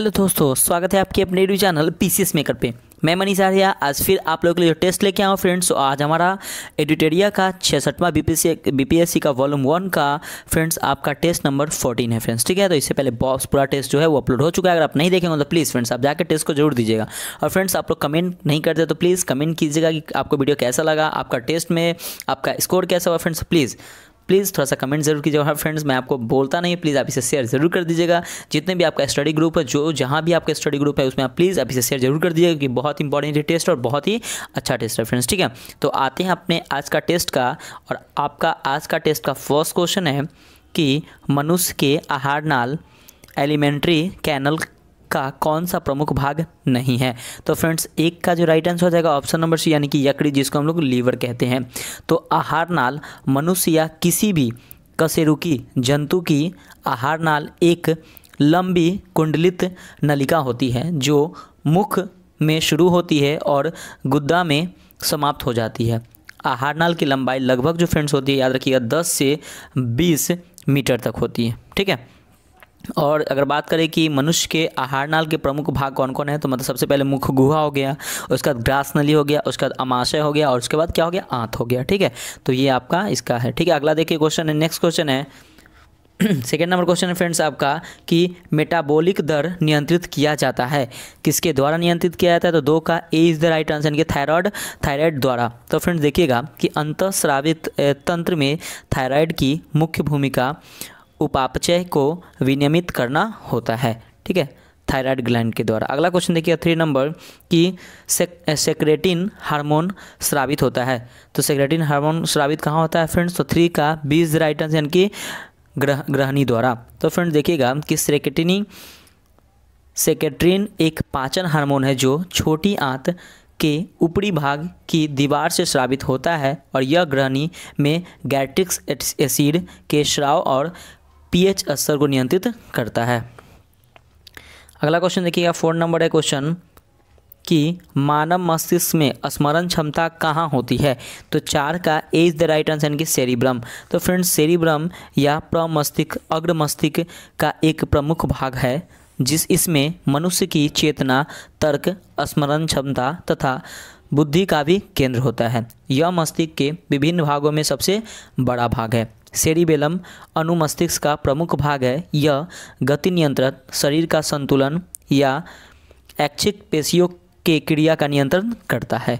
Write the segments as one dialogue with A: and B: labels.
A: hello दोस्तों स्वागत है आपके अपने YouTube channel P S maker पे मैं मनीष आर्या आज फिर आप लोगों के लिए टेस्ट लेके आऊँ फ्रेंड्स तो आज हमारा एडिटेरिया का पी एस सी का वॉल्यूम वन का फ्रेंड्स आपका टेस्ट नंबर फोर्टीन है फ्रेंड्स ठीक है तो इससे पहले बॉक्स पूरा टेस्ट जो है वो अपलोड हो चुका है अगर आप नहीं देखेंगे तो प्लीज़ फ्रेंड्स आप जाकर टेस्ट को जरूर दीजिएगा और फ्रेंड्स आप लोग कमेंट नहीं करते तो प्लीज़ कमेंट कीजिएगा कि आपको वीडियो कैसा लगा आपका टेस्ट में आपका स्कोर कैसा हुआ फ्रेंड्स प्लीज़ प्लीज़ थोड़ा सा कमेंट जरूर कीजिएगा हाँ फ्रेंड्स मैं आपको बोलता नहीं प्लीज़ आप इसे शेयर जरूर कर दीजिएगा जितने भी आपका स्टडी ग्रुप है जो जहाँ भी आपका स्टडी ग्रुप है उसमें आप प्लीज़ आप इसे शेयर जरूर कर दीजिएगा क्योंकि बहुत इंपॉर्टेंट है टेस्ट और बहुत ही अच्छा टेस्ट है फ्रेंड्स ठीक है तो आते हैं अपने आज का टेस्ट का और आपका आज का टेस्ट का फर्स्ट क्वेश्चन है कि मनुष्य के आहार नाल एलिमेंट्री कैनल का कौन सा प्रमुख भाग नहीं है तो फ्रेंड्स एक का जो राइट आंसर हो जाएगा ऑप्शन नंबर सी यानी कि यकड़ी जिसको हम लोग लीवर कहते हैं तो आहार नाल मनुष्य या किसी भी कसेरुकी जंतु की आहार नाल एक लंबी कुंडलित नलिका होती है जो मुख में शुरू होती है और गुद्दा में समाप्त हो जाती है आहार नाल की लंबाई लगभग जो फ्रेंड्स होती है याद रखिएगा दस से बीस मीटर तक होती है ठीक है और अगर बात करें कि मनुष्य के आहार नाल के प्रमुख भाग कौन कौन है तो मतलब सबसे पहले मुख गुहा हो गया उसके बाद ग्रास नली हो गया उसके बाद अमाशय हो गया और उसके बाद क्या हो गया आंत हो गया ठीक है तो ये आपका इसका है ठीक है अगला देखिए क्वेश्चन है नेक्स्ट क्वेश्चन है सेकेंड नंबर क्वेश्चन है फ्रेंड्स आपका कि मेटाबॉलिक दर नियंत्रित किया जाता है किसके द्वारा नियंत्रित किया जाता है तो दो का A is the right answer इनके थायराइड थायराइड द्वारा तो फ्रेंड्स देखिएगा कि अंतस्रावित तंत्र में थायराइड की मुख्य भूमिका उपापचय को विनियमित करना होता है ठीक है थायराइड ग्लैंड के द्वारा अगला क्वेश्चन देखिए थ्री नंबर कि सेक, सेक्रेटिन हार्मोन श्रावित होता है तो सेक्रेटिन हार्मोन श्रावित कहाँ होता है फ्रेंड्स तो थ्री का बीज राइट आंसर यानी कि ग्रह ग्रहणी द्वारा तो फ्रेंड्स देखिएगा कि सेक्रेटिनी सेक्रेटिन एक पाचन हार्मोन है जो छोटी आंत के ऊपरी भाग की दीवार से श्रावित होता है और यह ग्रहणी में गैट्रिक्स एसिड के श्राव और पीएच स्तर को नियंत्रित करता है अगला क्वेश्चन देखिएगा फोर नंबर है क्वेश्चन कि मानव मस्तिष्क में स्मरण क्षमता कहाँ होती है तो चार का A is the right answer यानी कि सेरिब्रम तो फ्रेंड्स सेरिब्रम या प्रमस्तिष्क अग्र मस्तिष्क का एक प्रमुख भाग है जिस इसमें मनुष्य की चेतना तर्क स्मरण क्षमता तथा बुद्धि का भी केंद्र होता है यह मस्तिष्क के विभिन्न भागों में सबसे बड़ा भाग है सेरिबेलम अनुमस्तिष्क का प्रमुख भाग है यह गति नियंत्रण शरीर का संतुलन या ऐच्छिक पेशियों के क्रिया का नियंत्रण करता है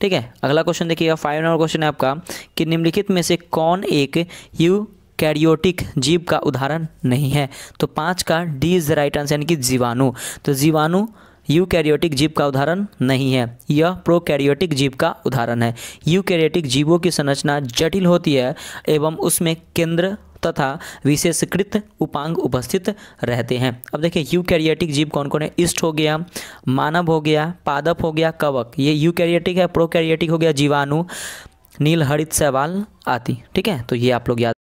A: ठीक है अगला क्वेश्चन देखिएगा फाइव नंबर क्वेश्चन है आपका कि निम्नलिखित में से कौन एक यू कैरियोटिक जीव का उदाहरण नहीं है तो पाँच का D is the right answer यानी कि जीवाणु तो जीवाणु यूकैरियोटिक जीव का उदाहरण नहीं है यह प्रोकैरियोटिक जीव का उदाहरण है यूकैरियोटिक जीवों की संरचना जटिल होती है एवं उसमें केंद्र तथा विशेषकृत उपांग उपस्थित रहते हैं अब देखिए यूकैरियोटिक जीव कौन कौन है ईस्ट हो गया मानव हो गया पादप हो गया कवक ये यूकैरियोटिक है प्रोकैरियोटिक हो गया जीवाणु नीलहरित सवाल आती ठीक है तो ये आप लोग याद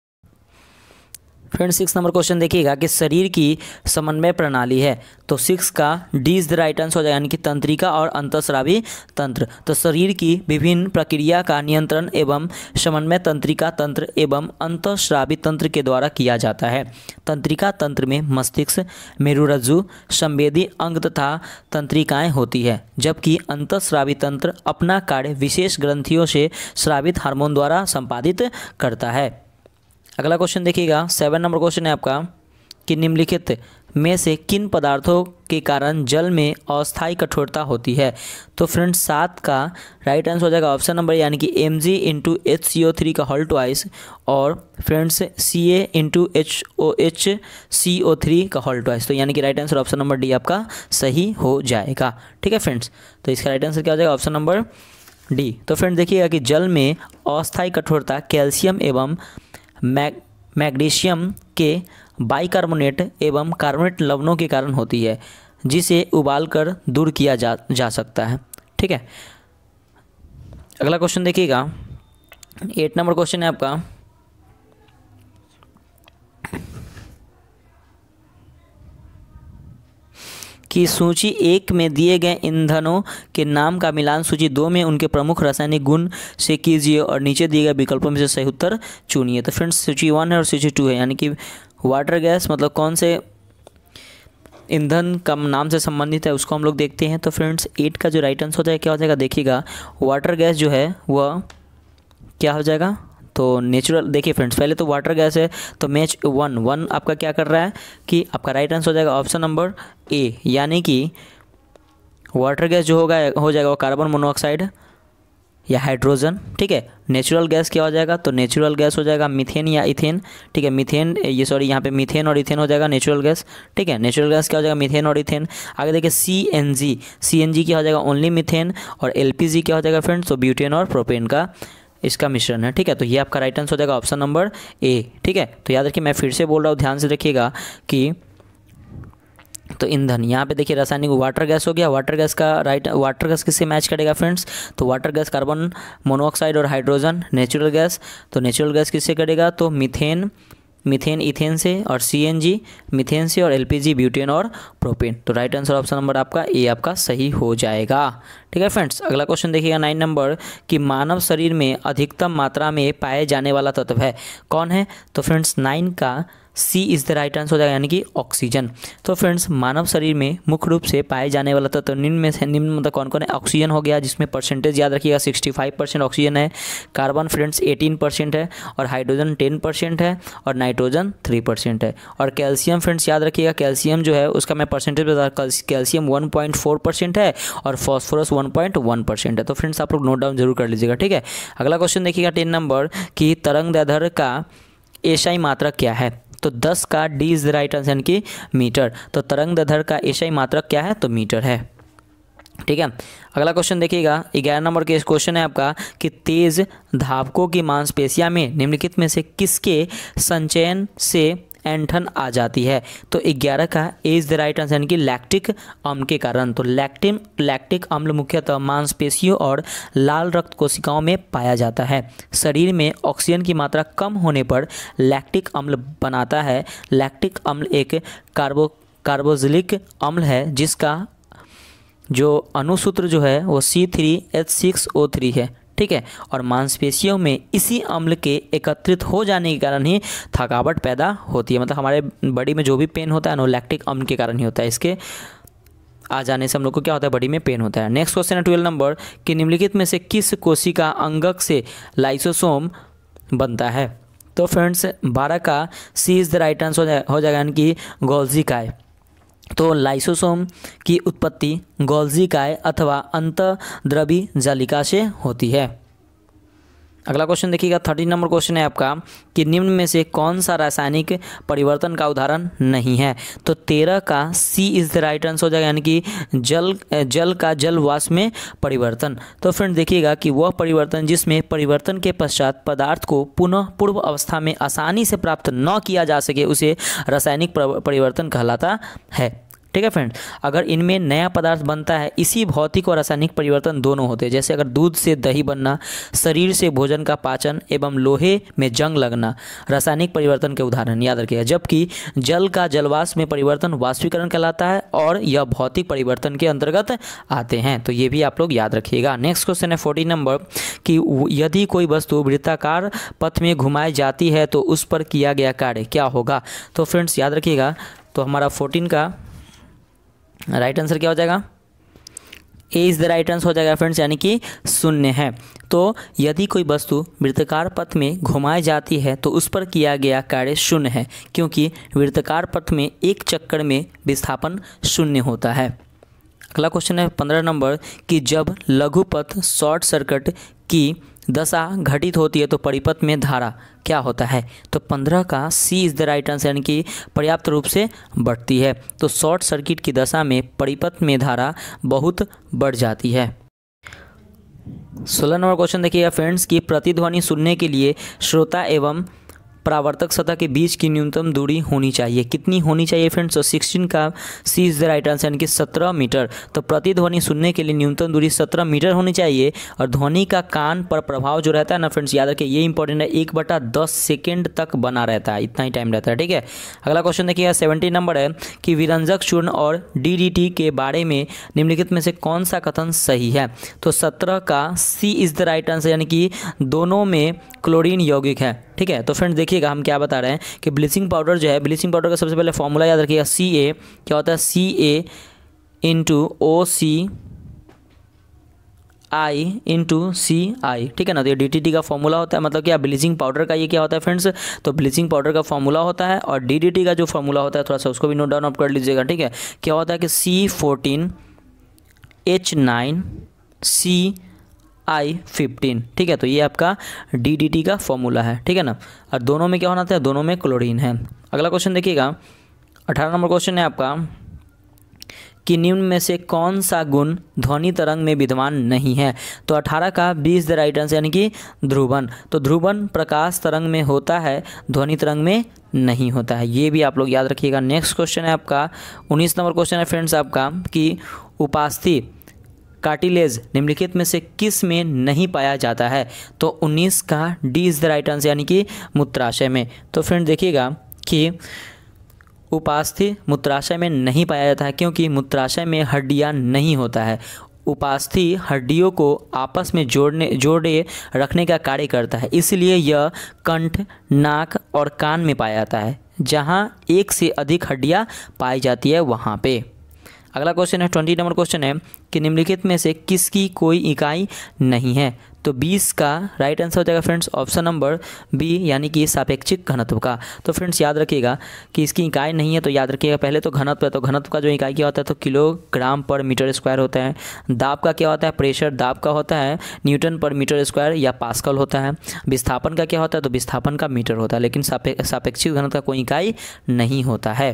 A: फ्रेंड सिक्स नंबर क्वेश्चन देखिएगा कि शरीर की समन्वय प्रणाली है तो सिक्स का D is the right answer हो जाएगा यानी कि तंत्रिका और अंतस्रावी तंत्र तो शरीर की विभिन्न प्रक्रिया का नियंत्रण एवं समन्वय तंत्रिका तंत्र एवं अंतस्रावी तंत्र के द्वारा किया जाता है तंत्रिका तंत्र में मस्तिष्क मेरुरज्जु संवेदी अंग तथा तंत्रिकाएँ होती है जबकि अंतस्रावी तंत्र अपना कार्य विशेष ग्रंथियों से स्रावित हार्मोन द्वारा संपादित करता है अगला क्वेश्चन देखिएगा सेवन नंबर क्वेश्चन है आपका कि निम्नलिखित में से किन पदार्थों के कारण जल में अस्थायी कठोरता होती है तो फ्रेंड्स सात का राइट आंसर हो जाएगा ऑप्शन नंबर यानी कि M G into H C O three का हॉल्ट वाइस और friends C A into H O H C O three का हॉल तो यानी कि right answer option number D आपका सही हो जाएगा ठीक है फ्रेंड्स तो इसका राइट आंसर क्या हो जाएगा ऑप्शन नंबर डी तो फ्रेंड्स देखिएगा कि जल में अस्थायी कठोरता कैल्शियम एवं मैग मैग्नीशियम के बाइकार्बोनेट एवं कार्बोनेट लवणों के कारण होती है जिसे उबालकर दूर किया जा जा सकता है ठीक है अगला क्वेश्चन देखिएगा एट नंबर क्वेश्चन है आपका कि सूची एक में दिए गए ईंधनों के नाम का मिलान सूची दो में उनके प्रमुख रासायनिक गुण से कीजिए और नीचे दिए गए विकल्पों में से सही उत्तर चुनिए तो फ्रेंड्स सूची वन है और सूची टू है यानी कि वाटर गैस मतलब कौन से ईंधन का नाम से संबंधित है उसको हम लोग देखते हैं तो फ्रेंड्स एट का जो राइट आंसर होता है क्या हो जाएगा देखिएगा वाटर गैस जो है वह क्या हो जाएगा तो नेचुरल देखिए फ्रेंड्स पहले तो वाटर गैस है तो मैच वन वन आपका क्या कर रहा है कि आपका राइट आंसर हो जाएगा ऑप्शन नंबर ए यानी कि वाटर गैस जो होगा हो जाएगा वो कार्बन मोनोऑक्साइड या हाइड्रोजन ठीक है नेचुरल गैस क्या हो जाएगा तो नेचुरल गैस हो जाएगा मिथेन या इथेन ठीक है मिथेन ये सॉरी यहाँ पे मिथेन और इथेन हो जाएगा नेचुरल गैस ठीक है नेचुरल गैस क्या हो जाएगा मिथेन और इथेन आगे देखिए C N G C N G क्या हो जाएगा ओनली मिथेन और एल पी जी क्या हो जाएगा फ्रेंड्स तो ब्यूटेन और प्रोपेन का इसका मिश्रण है ठीक है तो ये आपका राइट आंसर हो जाएगा ऑप्शन नंबर ए ठीक है तो याद रखिए मैं फिर से बोल रहा हूँ ध्यान से रखिएगा कि तो ईंधन यहाँ पे देखिए रासायनिक वाटर गैस हो गया वाटर गैस का राइट वाटर गैस किससे मैच करेगा फ्रेंड्स तो वाटर गैस कार्बन मोनोऑक्साइड और हाइड्रोजन नेचुरल गैस तो नेचुरल गैस किससे करेगा तो मिथेन मिथेन इथेन से और जी मिथेन से और एलपीजी ब्यूटेन और प्रोपेन तो राइट आंसर ऑप्शन नंबर आपका ए आपका सही हो जाएगा ठीक है फ्रेंड्स अगला क्वेश्चन देखिएगा नाइन नंबर कि मानव शरीर में अधिकतम मात्रा में पाए जाने वाला तत्व है कौन है तो फ्रेंड्स नाइन का C is the right answer हो जाएगा यानी कि ऑक्सीजन तो फ्रेंड्स मानव शरीर में मुख्य रूप से पाए जाने वाला तत्व तो निम्न में से निम्न मतलब कौन कौन है ऑक्सीजन हो गया जिसमें परसेंटेज याद रखिएगा 65 परसेंट ऑक्सीजन है कार्बन फ्रेंड्स 18 परसेंट है और हाइड्रोजन 10 परसेंट है और नाइट्रोजन 3 परसेंट है और कैल्शियम फ्रेंड्स याद रखिएगा कैल्शियम जो है उसका मैं परसेंटेज बता कैल्शियम वन है और फॉस्फोरस वन परसेंट है तो फ्रेंड्स आप लोग नोट डाउन जरूर कर लीजिएगा ठीक है अगला क्वेश्चन देखिएगा टेन नंबर कि तरंग दैर्घ्य का एशाई मात्रक क्या है तो 10 का D is the right answer यानी कि मीटर तो तरंग दधर का एशाई मात्रक क्या है तो मीटर है ठीक है अगला क्वेश्चन देखिएगा ग्यारह नंबर के क्वेश्चन है आपका कि तेज धावकों की मांसपेशियां में निम्नलिखित में से किसके संचयन से एंठन आ जाती है तो ग्यारह का इज़ द राइट आंसर यानी कि लैक्टिक अम्ल के कारण तो लैक्टिम लैक्टिक अम्ल मुख्यतः मांसपेशियों और लाल रक्त कोशिकाओं में पाया जाता है शरीर में ऑक्सीजन की मात्रा कम होने पर लैक्टिक अम्ल बनाता है लैक्टिक अम्ल एक कार्बो कार्बोजिलिक अम्ल है जिसका जो अनुसूत्र जो है वो C three H six O three है ठीक है और मांसपेशियों में इसी अम्ल के एकत्रित हो जाने के कारण ही थकावट पैदा होती है मतलब हमारे बॉडी में जो भी पेन होता है ना लैक्टिक अम्ल के कारण ही होता है इसके आ जाने से हम लोग को क्या होता है बॉडी में पेन होता है नेक्स्ट क्वेश्चन है ट्वेल्व नंबर कि निम्नलिखित में से किस कोशिका अंगक से लाइसोसोम बनता है तो फ्रेंड्स बारह का C is the right answer हो जाएगा यानी कि गोल्जी का है तो लाइसोसोम की उत्पत्ति गोल्जी काय अथवा अंतद्रवी जालिका से होती है अगला क्वेश्चन देखिएगा थर्टीन नंबर क्वेश्चन है आपका कि निम्न में से कौन सा रासायनिक परिवर्तन का उदाहरण नहीं है तो तेरह का C is the right answer हो जाएगा यानी कि जल जल का जल वास में परिवर्तन तो फ्रेंड देखिएगा कि वह परिवर्तन जिसमें परिवर्तन के पश्चात पदार्थ को पुनः पूर्व अवस्था में आसानी से प्राप्त न किया जा सके उसे रासायनिक परिवर्तन कहलाता है ठीक है फ्रेंड अगर इनमें नया पदार्थ बनता है इसी भौतिक और रासायनिक परिवर्तन दोनों होते हैं जैसे अगर दूध से दही बनना शरीर से भोजन का पाचन एवं लोहे में जंग लगना रासायनिक परिवर्तन के उदाहरण याद रखिएगा जबकि जल का जलवास में परिवर्तन वाष्पीकरण कहलाता है और यह भौतिक परिवर्तन के अंतर्गत आते हैं तो ये भी आप लोग याद रखिएगा नेक्स्ट क्वेश्चन है फोर्टीन नंबर कि यदि कोई वस्तु वृत्ताकार पथ में घुमाई जाती है तो उस पर किया गया कार्य क्या होगा तो फ्रेंड्स याद रखिएगा तो हमारा फोर्टीन का राइट आंसर क्या हो जाएगा A is the right answer हो जाएगा फ्रेंड्स यानी कि शून्य है तो यदि कोई वस्तु वृत्तकार पथ में घुमाई जाती है तो उस पर किया गया कार्य शून्य है क्योंकि वृत्तकार पथ में एक चक्कर में विस्थापन शून्य होता है अगला क्वेश्चन है पंद्रह नंबर कि जब लघुपथ शॉर्ट सर्किट की दशा घटित होती है तो परिपथ में धारा क्या होता है तो पंद्रह का C is the right answer यानी कि पर्याप्त रूप से बढ़ती है तो शॉर्ट सर्किट की दशा में परिपथ में धारा बहुत बढ़ जाती है सोलह नंबर क्वेश्चन देखिएगा फ्रेंड्स कि प्रतिध्वनि सुनने के लिए श्रोता एवं परावर्तक सतह के बीच की न्यूनतम दूरी होनी चाहिए कितनी होनी चाहिए फ्रेंड्स तो सिक्सटीन का C is the right answer यानी कि सत्रह मीटर तो प्रतिध्वनि सुनने के लिए न्यूनतम दूरी सत्रह मीटर होनी चाहिए और ध्वनि का कान पर प्रभाव जो रहता है ना फ्रेंड्स याद रखिए ये इंपॉर्टेंट है एक बटा दस सेकेंड तक बना रहता है इतना ही टाइम रहता है ठीक है अगला क्वेश्चन देखिएगा सेवेंटी नंबर है कि विरंजक चूर्ण और डी के बारे में निम्नलिखित में से कौन सा कथन सही है तो सत्रह का C is the right answer यानी कि दोनों में क्लोरीन यौगिक है ठीक है तो फ्रेंड्स देखिए देखिएगा हम क्या बता रहे हैं कि ब्लीचिंग पाउडर जो है ब्लीचिंग पाउडर का सबसे पहले फॉर्मूला याद रखिएगा सी ए क्या होता है सी A into O C I into सी आई ठीक है ना तो ये डी का फॉर्मूला होता है मतलब क्या ब्लीचिंग पाउडर का ये क्या होता है फ्रेंड्स तो ब्लीचिंग पाउडर का फॉर्मूला होता है और डी डी टी का जो फॉर्मूला होता है थोड़ा सा उसको भी नोट डाउन आउट कर लीजिएगा ठीक है क्या होता है कि C fourteen H nine C I fifteen ठीक है तो ये आपका डी डी टी का फॉर्मूला है ठीक है ना और दोनों में क्या होना था दोनों में क्लोरीन है अगला क्वेश्चन देखिएगा अठारह नंबर क्वेश्चन है आपका कि निम्न में से कौन सा गुण ध्वनि तरंग में विद्यमान नहीं है तो 18 का 20 द राइट आंसर यानी कि ध्रुवन तो ध्रुवन प्रकाश तरंग में होता है ध्वनि तरंग में नहीं होता है ये भी आप लोग याद रखिएगा नेक्स्ट क्वेश्चन है आपका 19 नंबर क्वेश्चन है फ्रेंड्स आपका कि उपास्थि कार्टिलेज निम्नलिखित में से किस में नहीं पाया जाता है तो 19 का D is the right answer यानी कि मूत्राशय में तो फ्रेंड देखिएगा कि उपास्थि मूत्राशय में नहीं पाया जाता है क्योंकि मूत्राशय में हड्डियां नहीं होता है उपास्थि हड्डियों को आपस में जोड़ने जोड़े रखने का कार्य करता है इसलिए यह कंठ नाक और कान में पाया जाता है जहाँ एक से अधिक हड्डियाँ पाई जाती है वहाँ पे अगला क्वेश्चन है ट्वेंटी नंबर क्वेश्चन है कि निम्नलिखित में से किसकी कोई इकाई नहीं है तो 20 का राइट आंसर हो जाएगा फ्रेंड्स ऑप्शन नंबर बी यानी कि सापेक्षिक घनत्व का तो फ्रेंड्स याद रखिएगा कि इसकी इकाई नहीं है तो याद रखिएगा पहले तो घनत्व है तो घनत्व का जो इकाई क्या होता है तो किलोग्राम पर मीटर स्क्वायर होता है दाब का क्या होता है प्रेशर दाब का होता है न्यूटन पर मीटर स्क्वायर या पास्कल होता है विस्थापन का क्या होता है तो विस्थापन का मीटर होता है लेकिन सापेक्षिक घनत्व का कोई इकाई नहीं होता है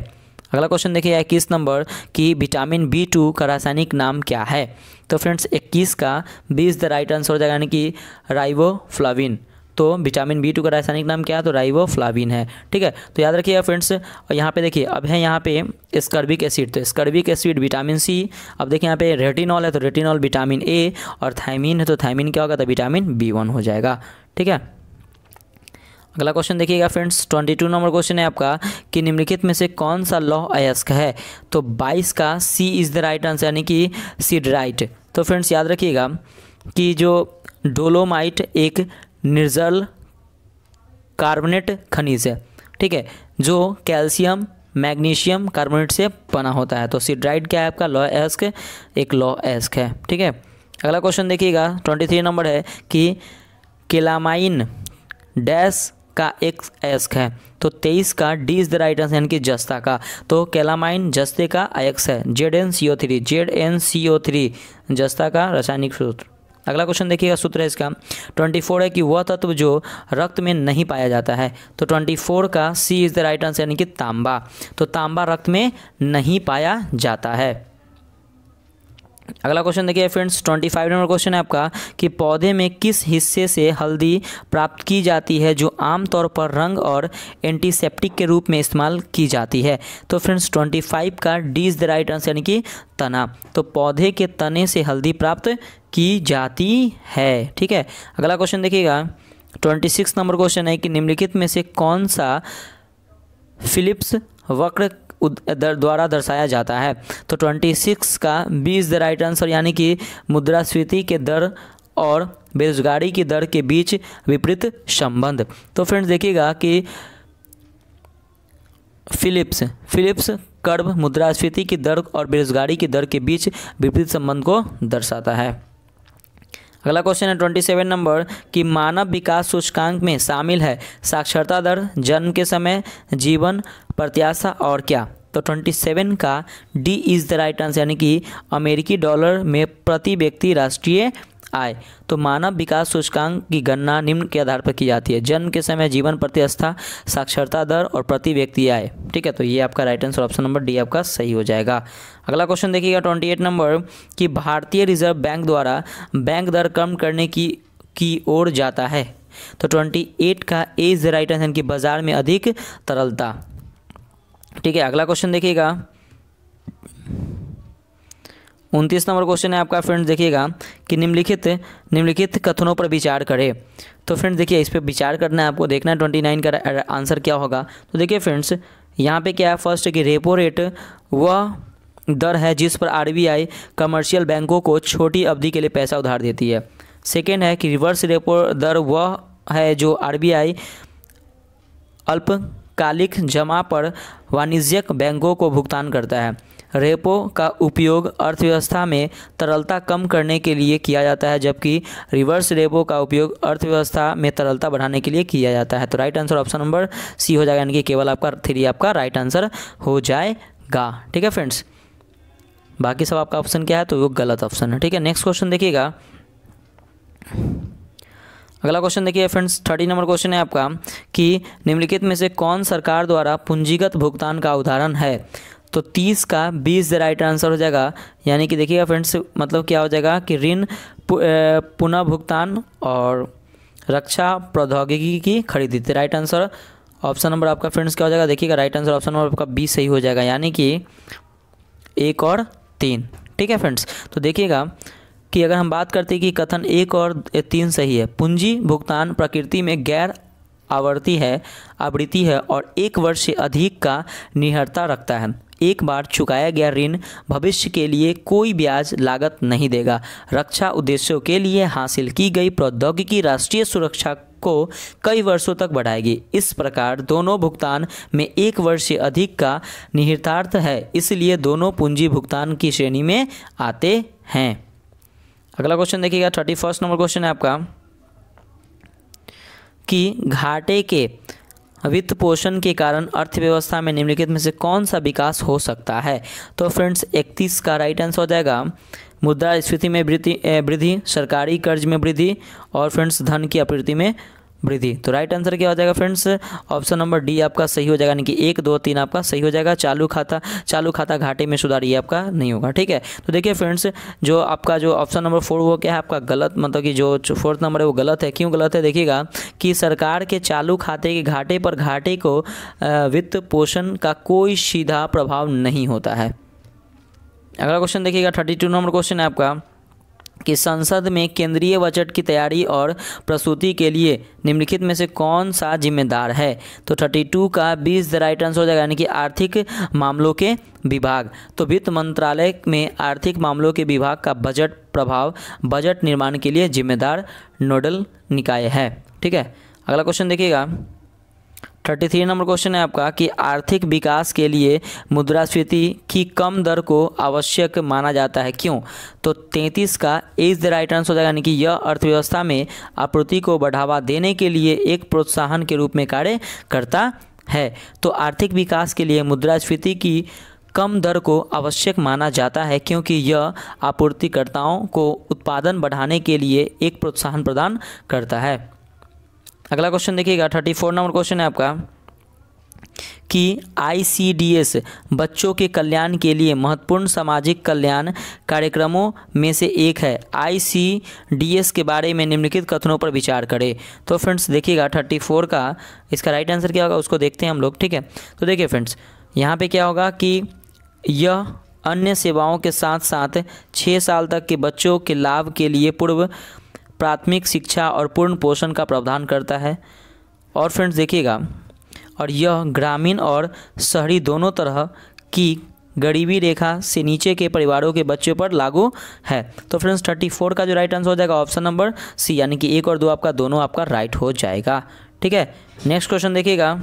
A: अगला क्वेश्चन देखिए इक्कीस नंबर कि विटामिन बी टू का रासायनिक नाम क्या है तो फ्रेंड्स इक्कीस का B is the right answer हो जाएगा यानी कि राइवोफ्लाविन तो विटामिन बी टू का रासायनिक नाम क्या है तो राइवोफ्लाविन है ठीक है तो याद रखिएगा फ्रेंड्स और यहाँ पे देखिए अब है यहाँ पे स्कर्बिक एसिड तो स्कर्बिक एसिड विटामिन सी अब देखिए यहाँ पे रेटिनॉल है तो रेटिनॉल विटामिन ए और थाइमिन है तो थाइमिन क्या होगा तो विटामिन बी वन हो जाएगा ठीक है अगला क्वेश्चन देखिएगा फ्रेंड्स 22 नंबर क्वेश्चन है आपका कि निम्नलिखित में से कौन सा लॉ अयस्क है तो 22 का C is the right answer यानी कि सीड राइट तो फ्रेंड्स याद रखिएगा कि जो डोलोमाइट एक निर्जल कार्बोनेट खनिज है ठीक है जो कैल्शियम मैग्नीशियम कार्बोनेट से बना होता है तो सीड्राइट क्या है आपका लॉ एस्क एक लॉ एस्क है ठीक है अगला क्वेश्चन देखिएगा ट्वेंटी थ्री नंबर है कि केलामाइन डैश का एक्स एस्क है तो 23 का D is the right answer यानी कि जस्ता का तो कैलामाइन जस्ते का एक्स है Z N C O three Z N C O three जस्ता का रासायनिक सूत्र अगला क्वेश्चन देखिएगा सूत्र है इसका 24 है कि वह तत्व जो रक्त में नहीं पाया जाता है तो 24 का C is the right answer यानी कि तांबा तो तांबा रक्त में नहीं पाया जाता है अगला क्वेश्चन देखिए फ्रेंड्स 25 नंबर क्वेश्चन है आपका कि पौधे में किस हिस्से से हल्दी प्राप्त की जाती है जो आमतौर पर रंग और एंटीसेप्टिक के रूप में इस्तेमाल की जाती है तो फ्रेंड्स 25 का D is the right answer यानी कि तना तो पौधे के तने से हल्दी प्राप्त की जाती है ठीक है अगला क्वेश्चन देखिएगा ट्वेंटी सिक्स नंबर क्वेश्चन है कि निम्नलिखित में से कौन सा फिलिप्स वक्र दर द्वारा दर्शाया जाता है तो ट्वेंटी सिक्स का B is the right answer यानी कि मुद्रास्फीति के दर और बेरोजगारी की दर के बीच विपरीत संबंध तो फ्रेंड्स देखिएगा कि फिलिप्स फिलिप्स कर्व मुद्रास्फीति की दर और बेरोजगारी की दर के बीच विपरीत संबंध को दर्शाता है अगला क्वेश्चन है ट्वेंटी सेवन नंबर कि मानव विकास सूचकांक में शामिल है साक्षरता दर जन्म के समय जीवन प्रत्याशा और क्या तो 27 का D is the right answer यानी कि अमेरिकी डॉलर में प्रति व्यक्ति राष्ट्रीय आय तो मानव विकास सूचकांक की गणना निम्न के आधार पर की जाती है जन्म के समय जीवन प्रतिस्था साक्षरता दर और प्रति व्यक्ति आय ठीक है तो ये आपका right answer option number D आपका सही हो जाएगा अगला क्वेश्चन देखिएगा ट्वेंटी एट नंबर कि भारतीय रिजर्व बैंक द्वारा बैंक दर कम करने की की ओर जाता है तो ट्वेंटी एट का एज द राइट आंसर कि बाजार में अधिक तरलता ठीक है अगला क्वेश्चन देखिएगा उनतीस नंबर क्वेश्चन है आपका फ्रेंड देखिएगा कि निम्नलिखित निम्नलिखित कथनों पर विचार करें तो फ्रेंड देखिए इस पर विचार करना है आपको देखना है ट्वेंटी नाइन का आंसर क्या होगा तो देखिए फ्रेंड्स यहाँ पे क्या है फर्स्ट कि रेपो रेट वह दर है जिस पर आर कमर्शियल बैंकों को छोटी अवधि के लिए पैसा उधार देती है सेकेंड है कि रिवर्स रेपो दर वह है जो आर अल्पकालिक जमा पर वाणिज्यिक बैंकों को भुगतान करता है रेपो का उपयोग अर्थव्यवस्था में तरलता कम करने के लिए किया जाता है जबकि रिवर्स रेपो का उपयोग अर्थव्यवस्था में तरलता बढ़ाने के लिए किया जाता है तो right answer option number C हो जाएगा यानी कि केवल आपका थ्री आपका राइट आंसर हो जाएगा ठीक है फ्रेंड्स बाकी सब आपका ऑप्शन क्या है तो वो गलत ऑप्शन है ठीक है नेक्स्ट क्वेश्चन देखिएगा अगला क्वेश्चन देखिए फ्रेंड्स थर्टी नंबर क्वेश्चन है आपका कि निम्नलिखित में से कौन सरकार द्वारा पूंजीगत भुगतान का उदाहरण है तो तीस का बीस द राइट आंसर हो जाएगा यानी कि देखिएगा फ्रेंड्स मतलब क्या हो जाएगा कि ऋण पुनः भुगतान और रक्षा प्रौद्योगिकी की खरीदी थी राइट आंसर ऑप्शन नंबर आपका फ्रेंड्स क्या हो जाएगा देखिएगा राइट आंसर ऑप्शन नंबर आपका बी सही हो जाएगा यानी कि एक और तीन ठीक है फ्रेंड्स तो देखिएगा कि अगर हम बात करते हैं कि कथन एक और तीन सही है पूंजी भुगतान प्रकृति में गैर आवृत्ति है आवृत्ति है और एक वर्ष से अधिक का निहरता रखता है एक बार चुकाया गया ऋण भविष्य के लिए कोई ब्याज लागत नहीं देगा रक्षा उद्देश्यों के लिए हासिल की गई प्रौद्योगिकी राष्ट्रीय सुरक्षा को कई वर्षों तक बढ़ाएगी इस प्रकार दोनों भुगतान में एक वर्ष से अधिक का निहितार्थ है इसलिए दोनों पूंजी भुगतान की श्रेणी में आते हैं अगला क्वेश्चन देखिएगा थर्टी फर्स्ट नंबर क्वेश्चन है आपका कि घाटे के वित्त पोषण के कारण अर्थव्यवस्था में निम्नलिखित में से कौन सा विकास हो सकता है तो फ्रेंड्स इकतीस का राइट आंसर हो जाएगा मुद्रा स्फीति में वृद्धि सरकारी कर्ज में वृद्धि और फ्रेंड्स धन की आपूर्ति में वृद्धि तो राइट आंसर क्या हो जाएगा फ्रेंड्स ऑप्शन नंबर डी आपका सही हो जाएगा यानी कि एक दो तीन आपका सही हो जाएगा चालू खाता चालू खाता घाटे में सुधार ये आपका नहीं होगा ठीक है तो देखिए फ्रेंड्स जो आपका जो ऑप्शन नंबर फोर वो क्या है आपका गलत मतलब कि जो फोर्थ नंबर है वो गलत है क्यों गलत है देखिएगा कि सरकार के चालू खाते के घाटे पर घाटे को वित्त पोषण का कोई सीधा प्रभाव नहीं होता है अगला क्वेश्चन देखिएगा थर्टी टू नंबर क्वेश्चन है आपका कि संसद में केंद्रीय बजट की तैयारी और प्रस्तुति के लिए निम्नलिखित में से कौन सा जिम्मेदार है तो 32 का 20 द राइट आंसर हो जाएगा यानी कि आर्थिक मामलों के विभाग तो वित्त मंत्रालय में आर्थिक मामलों के विभाग का बजट प्रभाव बजट निर्माण के लिए जिम्मेदार नोडल निकाय है ठीक है अगला क्वेश्चन देखिएगा थर्टी थ्री नंबर क्वेश्चन है आपका कि आर्थिक विकास के लिए मुद्रास्फीति की कम दर को आवश्यक माना जाता है क्यों तो तैंतीस का इज द राइट आंसर हो जाएगा यानी कि यह अर्थव्यवस्था में आपूर्ति को बढ़ावा देने के लिए एक प्रोत्साहन के रूप में कार्य करता है तो आर्थिक विकास के लिए मुद्रास्फीति की कम दर को आवश्यक माना जाता है क्योंकि यह आपूर्तिकर्ताओं को उत्पादन बढ़ाने के लिए एक प्रोत्साहन प्रदान करता है अगला क्वेश्चन देखिएगा थर्टी फोर नंबर क्वेश्चन है आपका कि आईसीडीएस बच्चों के कल्याण के लिए महत्वपूर्ण सामाजिक कल्याण कार्यक्रमों में से एक है आईसीडीएस के बारे में निम्नलिखित कथनों पर विचार करें तो फ्रेंड्स देखिएगा थर्टी फोर का इसका राइट आंसर क्या होगा उसको देखते हैं हम लोग ठीक है तो देखिए फ्रेंड्स यहाँ पे क्या होगा कि यह अन्य सेवाओं के साथ साथ छः साल तक के बच्चों के लाभ के लिए पूर्व प्राथमिक शिक्षा और पूर्ण पोषण का प्रावधान करता है और फ्रेंड्स देखिएगा और यह ग्रामीण और शहरी दोनों तरह की गरीबी रेखा से नीचे के परिवारों के बच्चों पर लागू है तो फ्रेंड्स थर्टी फोर का जो राइट आंसर हो जाएगा ऑप्शन नंबर सी यानी कि एक और दो आपका दोनों आपका राइट हो जाएगा ठीक है नेक्स्ट क्वेश्चन देखिएगा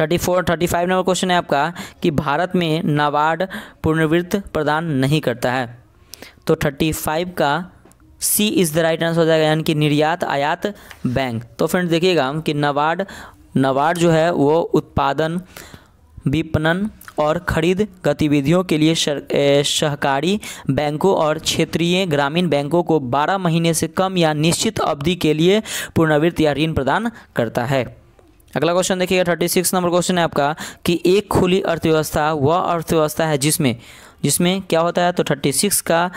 A: thirty four thirty five number question है आपका कि भारत में नाबार्ड पुनर्वृत्त प्रदान नहीं करता है तो थर्टी फाइव का C is the right answer हो जाएगा यानी कि निर्यात आयात बैंक तो फ्रेंड देखिएगा कि नवाड नवाड जो है वो उत्पादन विपणन और खरीद गतिविधियों के लिए सहकारी बैंकों और क्षेत्रीय ग्रामीण बैंकों को 12 महीने से कम या निश्चित अवधि के लिए पुनर्वृत्त या ऋण प्रदान करता है अगला क्वेश्चन देखिएगा थर्टी सिक्स नंबर क्वेश्चन है आपका कि एक खुली अर्थव्यवस्था वह अर्थव्यवस्था है जिसमें जिसमें क्या होता है तो थर्टी सिक्स का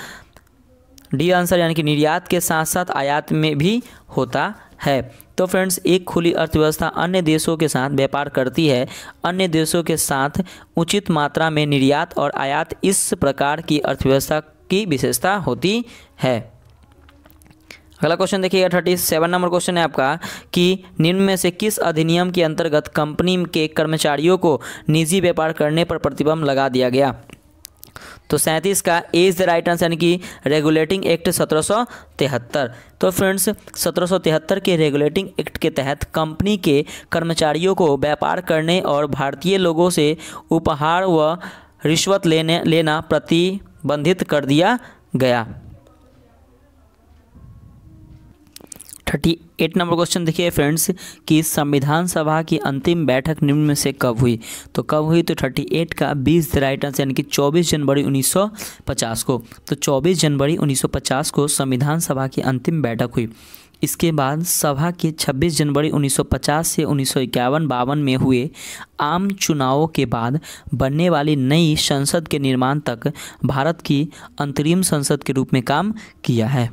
A: डी आंसर यानी कि निर्यात के साथ साथ आयात में भी होता है तो फ्रेंड्स एक खुली अर्थव्यवस्था अन्य देशों के साथ व्यापार करती है अन्य देशों के साथ उचित मात्रा में निर्यात और आयात इस प्रकार की अर्थव्यवस्था की विशेषता होती है अगला क्वेश्चन देखिएगा थर्टी सेवन नंबर क्वेश्चन है आपका कि निम्न में से किस अधिनियम के अंतर्गत कंपनी के कर्मचारियों को निजी व्यापार करने पर प्रतिबंध लगा दिया गया तो सैंतीस का A is the right answer यानी कि रेगुलेटिंग एक्ट सत्रह तो फ्रेंड्स सत्रह के रेगुलेटिंग एक्ट के तहत कंपनी के कर्मचारियों को व्यापार करने और भारतीय लोगों से उपहार व रिश्वत लेने लेना प्रतिबंधित कर दिया गया थर्टी एट नंबर क्वेश्चन देखिए फ्रेंड्स कि संविधान सभा की अंतिम बैठक निम्न में से कब हुई तो कब हुई तो थर्टी एट का बीस राइट आंसर यानी कि चौबीस जनवरी 1950 को तो चौबीस जनवरी 1950 को संविधान सभा की अंतिम बैठक हुई इसके बाद सभा के 26 जनवरी 1950 से उन्नीस सौ बावन में हुए आम चुनावों के बाद बनने वाली नई संसद के निर्माण तक भारत की अंतरिम संसद के रूप में काम किया है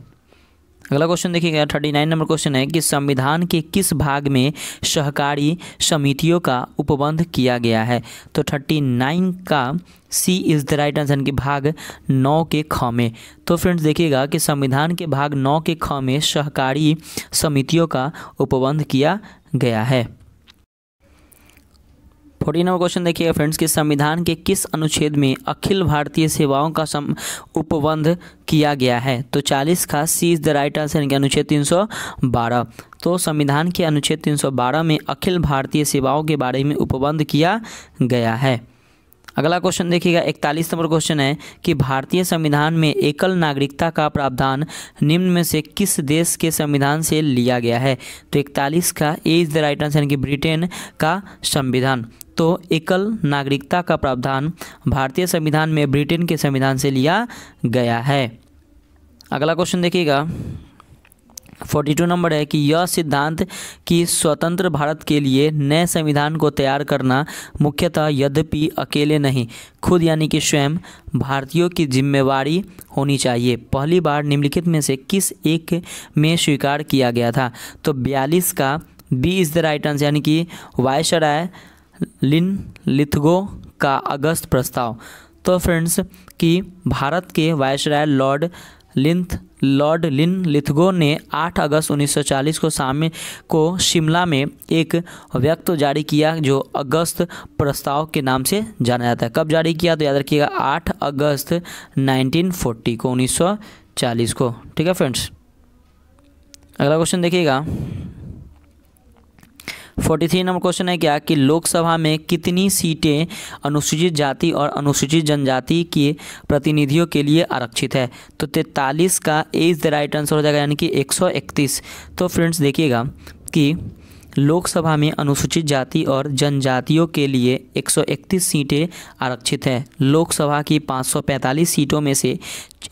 A: अगला क्वेश्चन देखिएगा थर्टी नाइन नंबर क्वेश्चन है कि संविधान के किस भाग में सहकारी समितियों का उपबंध किया गया है तो थर्टी नाइन का C is the right answer कि भाग नौ के ख में तो फ्रेंड्स देखिएगा कि संविधान के भाग नौ के ख में सहकारी समितियों का उपबंध किया गया है फोर्टी नंबर क्वेश्चन देखिएगा फ्रेंड्स कि संविधान के किस अनुच्छेद में अखिल भारतीय सेवाओं का सम उपबंध किया गया है तो 40 का C is the right answer यानी अनुच्छेद 312 तो संविधान के अनुच्छेद 312 में अखिल भारतीय सेवाओं के बारे में उपबंध किया गया है अगला क्वेश्चन देखिएगा इकतालीस नंबर क्वेश्चन है कि भारतीय संविधान में एकल नागरिकता का प्रावधान निम्न में से किस देश के संविधान से लिया गया है तो इकतालीस का A is the right answer यानी कि ब्रिटेन का संविधान तो एकल नागरिकता का प्रावधान भारतीय संविधान में ब्रिटेन के संविधान से लिया गया है अगला क्वेश्चन देखिएगा फोर्टी टू नंबर है कि यह सिद्धांत कि स्वतंत्र भारत के लिए नए संविधान को तैयार करना मुख्यतः यद्यपि अकेले नहीं खुद यानी कि स्वयं भारतीयों की जिम्मेवारी होनी चाहिए पहली बार निम्नलिखित में से किस एक में स्वीकार किया गया था तो बयालीस का B is the right answer यानी कि वायसराय लिन लिथगो का अगस्त प्रस्ताव तो फ्रेंड्स कि भारत के वायसराय लॉर्ड लिंथ लॉर्ड लिन लिथगो ने 8 अगस्त 1940 को शाम को शिमला में एक व्यक्त जारी किया जो अगस्त प्रस्ताव के नाम से जाना जाता है कब जारी किया तो याद रखिएगा 8 अगस्त 1940 को 1940 को ठीक है फ्रेंड्स अगला क्वेश्चन देखिएगा फोर्टी थ्री नंबर क्वेश्चन है क्या कि लोकसभा में कितनी सीटें अनुसूचित जाति और अनुसूचित जनजाति के प्रतिनिधियों के लिए आरक्षित है तो तैतालीस का A is the right answer हो जाएगा यानी कि एक सौ इकतीस तो फ्रेंड्स देखिएगा कि लोकसभा में अनुसूचित जाति और जनजातियों के लिए 131 सीटें आरक्षित हैं लोकसभा की 545 सीटों में से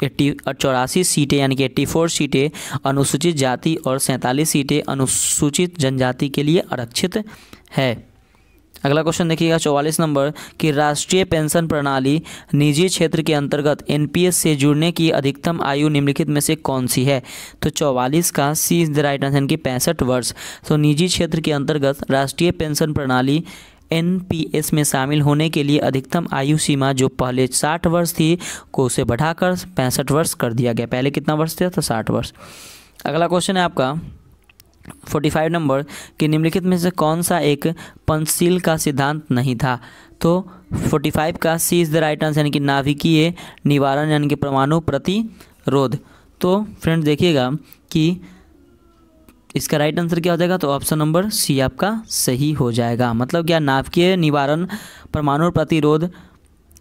A: चौरासी सीटें यानी कि एट्टी फोर सीटें अनुसूचित जाति और सैंतालीस सीटें अनुसूचित जनजाति के लिए आरक्षित है अगला क्वेश्चन देखिएगा चौवालीस नंबर कि राष्ट्रीय पेंशन प्रणाली निजी क्षेत्र के अंतर्गत एनपीएस से जुड़ने की अधिकतम आयु निम्नलिखित में से कौन सी है तो चौवालीस का C is the right answer की पैंसठ वर्ष तो निजी क्षेत्र के अंतर्गत राष्ट्रीय पेंशन प्रणाली एन में शामिल होने के लिए अधिकतम आयु सीमा जो पहले 60 वर्ष थी को उसे बढ़ाकर पैंसठ वर्ष कर दिया गया पहले कितना वर्ष था तो 60 वर्ष अगला क्वेश्चन है आपका फोर्टी फाइव नंबर कि निम्नलिखित में से कौन सा एक पंचशील का सिद्धांत नहीं था तो फोर्टी फाइव का C is the right answer यानी कि नाभिकीय निवारण यानी कि परमाणु प्रतिरोध तो फ्रेंड देखिएगा कि इसका राइट आंसर क्या हो जाएगा तो ऑप्शन नंबर सी आपका सही हो जाएगा मतलब क्या नाभिकीय निवारण परमाणु प्रतिरोध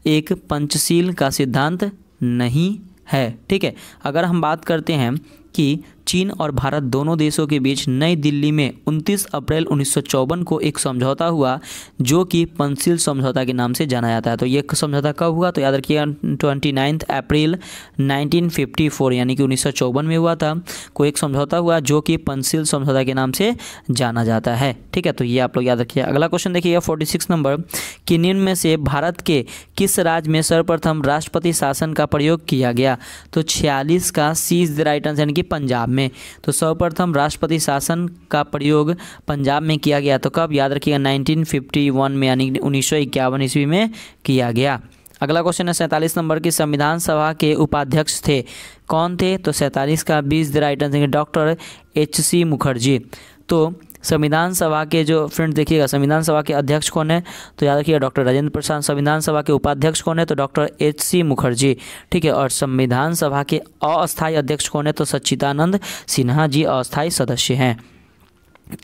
A: एक पंचशील का सिद्धांत नहीं है ठीक है अगर हम बात करते हैं कि चीन और भारत दोनों देशों के बीच नई दिल्ली में 29 अप्रैल उन्नीस को एक समझौता हुआ जो कि पंसिल समझौता के नाम से जाना जाता है तो यह समझौता कब हुआ तो याद रखिएगा ट्वेंटी अप्रैल 1954 यानी कि उन्नीस में हुआ था को एक समझौता हुआ जो कि पंसिल समझौता के नाम से जाना जाता है ठीक है तो ये आप लोग याद रखिए अगला क्वेश्चन देखिएगा फोर्टी नंबर कि निम्न में से भारत के किस राज्य में सर्वप्रथम राष्ट्रपति शासन का प्रयोग किया गया तो छियालीस का C is the right answer यानी कि पंजाब में में तो सर्वप्रथम राष्ट्रपति शासन का प्रयोग पंजाब में किया गया तो कब याद रखिएगा 1951 में यानी उन्नीस ईस्वी में किया गया अगला क्वेश्चन है सैंतालीस नंबर की संविधान सभा के उपाध्यक्ष थे कौन थे तो सैंतालीस का B is the right answer doctor H C Mukherjee तो संविधान सभा के जो फ्रेंड देखिएगा संविधान सभा के अध्यक्ष कौन है तो याद रखिएगा डॉक्टर राजेंद्र प्रसाद संविधान सभा के उपाध्यक्ष कौन है तो डॉक्टर एच सी मुखर्जी ठीक है और संविधान सभा के अस्थायी अध्यक्ष कौन है तो सच्चिदानंद सिन्हा जी अस्थायी सदस्य हैं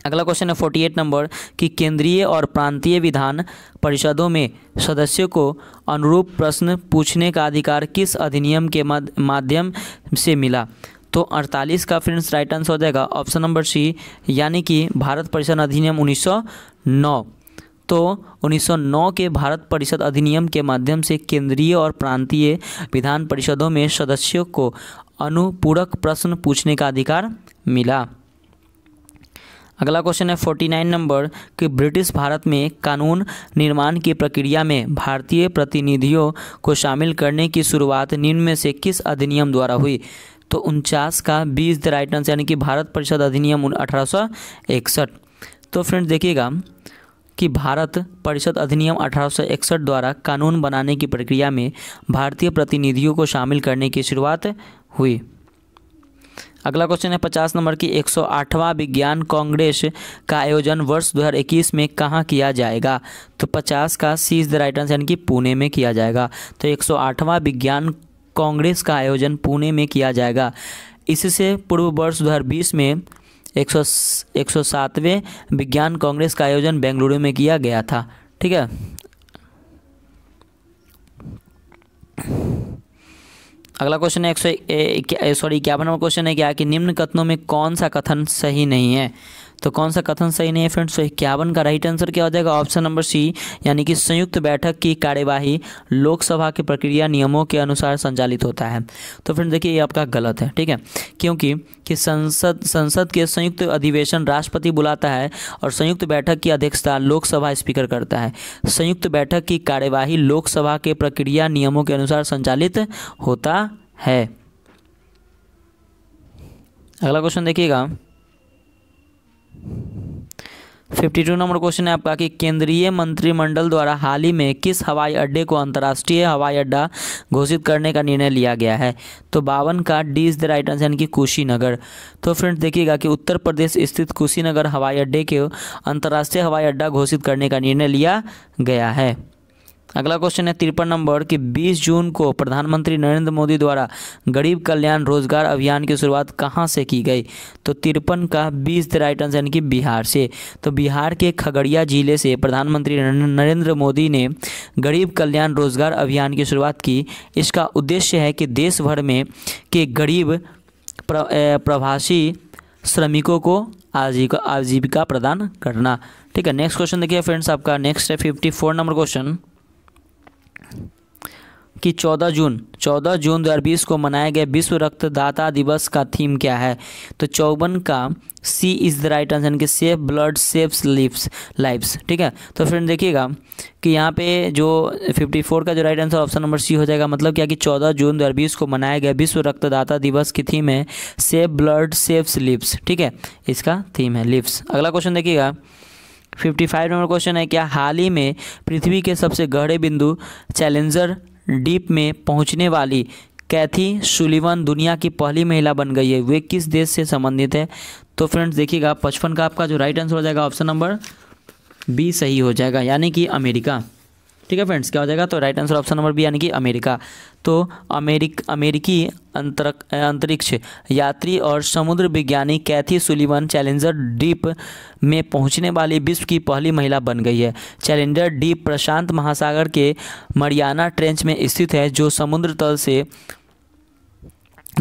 A: अगला क्वेश्चन है फोर्टी एट नंबर कि केंद्रीय और प्रांतीय विधान परिषदों में सदस्यों को अनुरूप प्रश्न पूछने का अधिकार किस अधिनियम के माध्यम से मिला तो 48 का फ्रेंड्स राइट आंसर हो जाएगा ऑप्शन नंबर सी यानी कि भारत परिषद अधिनियम 1909 तो 1909 के भारत परिषद अधिनियम के माध्यम से केंद्रीय और प्रांतीय विधान परिषदों में सदस्यों को अनुपूरक प्रश्न पूछने का अधिकार मिला अगला क्वेश्चन है फोर्टी नाइन नंबर कि ब्रिटिश भारत में कानून निर्माण की प्रक्रिया में भारतीय प्रतिनिधियों को शामिल करने की शुरुआत निम्न में से किस अधिनियम द्वारा हुई तो उनचास का B is the right answer यानी कि भारत परिषद अधिनियम अठारह तो फ्रेंड्स देखिएगा कि भारत परिषद अधिनियम अठारह द्वारा कानून बनाने की प्रक्रिया में भारतीय प्रतिनिधियों को शामिल करने की शुरुआत हुई अगला क्वेश्चन है पचास नंबर की 108वां विज्ञान कांग्रेस का आयोजन वर्ष 2021 में कहाँ किया जाएगा तो पचास का C is the right answer यानी कि पुणे में किया जाएगा तो 108वां विज्ञान कांग्रेस का आयोजन पुणे में किया जाएगा इससे पूर्व वर्ष 2020 में एक सौ एक सौ सातवें विज्ञान कांग्रेस का आयोजन बेंगलुरु में किया गया था ठीक है अगला क्वेश्चन है एक सौ सॉरी इक्यावन नंबर क्वेश्चन है क्या कि निम्न कथनों में कौन सा कथन सही नहीं है तो कौन सा कथन सही नहीं है फ्रेंड्स तो इक्यावन का राइट आंसर क्या हो जाएगा ऑप्शन नंबर सी यानी कि संयुक्त बैठक की कार्यवाही लोकसभा की प्रक्रिया नियमों के अनुसार संचालित होता है तो फ्रेंड देखिए ये आपका गलत है ठीक है क्योंकि कि संसद संसद के संयुक्त अधिवेशन राष्ट्रपति बुलाता है और संयुक्त बैठक की अध्यक्षता लोकसभा स्पीकर करता है संयुक्त बैठक की कार्यवाही लोकसभा के प्रक्रिया नियमों के अनुसार संचालित होता है अगला क्वेश्चन देखिएगा फिफ्टी टू नंबर क्वेश्चन है आपका कि केंद्रीय मंत्रिमंडल द्वारा हाल ही में किस हवाई अड्डे को अंतर्राष्ट्रीय हवाई अड्डा घोषित करने का निर्णय लिया गया है तो बावन का D is the right answer यानी कि कुशीनगर तो फ्रेंड्स देखिएगा कि उत्तर प्रदेश स्थित कुशीनगर हवाई अड्डे के अंतर्राष्ट्रीय हवाई अड्डा घोषित करने का निर्णय लिया गया है अगला क्वेश्चन है तिरपन नंबर कि 20 जून को प्रधानमंत्री नरेंद्र मोदी द्वारा गरीब कल्याण रोजगार अभियान की शुरुआत कहाँ से की गई तो तिरपन का बीस द राइट आंसर यानी कि बिहार से तो बिहार के खगड़िया जिले से प्रधानमंत्री नरेंद्र मोदी ने गरीब कल्याण रोजगार अभियान की शुरुआत की इसका उद्देश्य है कि देश भर में के गरीब प्रवासी श्रमिकों को आजीविका आजीविका प्रदान करना ठीक है नेक्स्ट क्वेश्चन देखिए फ्रेंड्स आपका नेक्स्ट है फिफ्टी फोर नंबर क्वेश्चन कि 14 जून 14 जून 2020 को मनाया गया विश्व रक्तदाता दिवस का थीम क्या है तो चौवन का C is the right answer यानी कि सेफ ब्लड सेफ्स लिप्स लाइफ्स ठीक है तो फ्रेंड देखिएगा कि यहाँ पे जो 54 का जो right answer option number C हो जाएगा मतलब क्या कि 14 जून 2020 को मनाया गया विश्व रक्तदाता दिवस की थीम है सेफ ब्लड सेफ्स लिप्स ठीक है इसका थीम है लिप्स अगला क्वेश्चन देखिएगा फिफ्टी फाइव नंबर क्वेश्चन है क्या हाल ही में पृथ्वी के सबसे गहरे बिंदु चैलेंजर डीप में पहुंचने वाली कैथी सुलिवन दुनिया की पहली महिला बन गई है वे किस देश से संबंधित है तो फ्रेंड्स देखिएगा पचपन का आपका जो राइट आंसर हो जाएगा ऑप्शन नंबर बी सही हो जाएगा यानी कि अमेरिका ठीक है फ्रेंड्स क्या हो जाएगा तो right answer option number B यानी कि अमेरिका तो अमेरिक अमेरिकी अंतरक अंतरिक्ष यात्री और समुद्र विज्ञानी कैथी सुलिवन चैलेंजर डीप में पहुंचने वाली विश्व की पहली महिला बन गई है चैलेंजर डीप प्रशांत महासागर के मरियाना ट्रेंच में स्थित है जो समुद्र तल से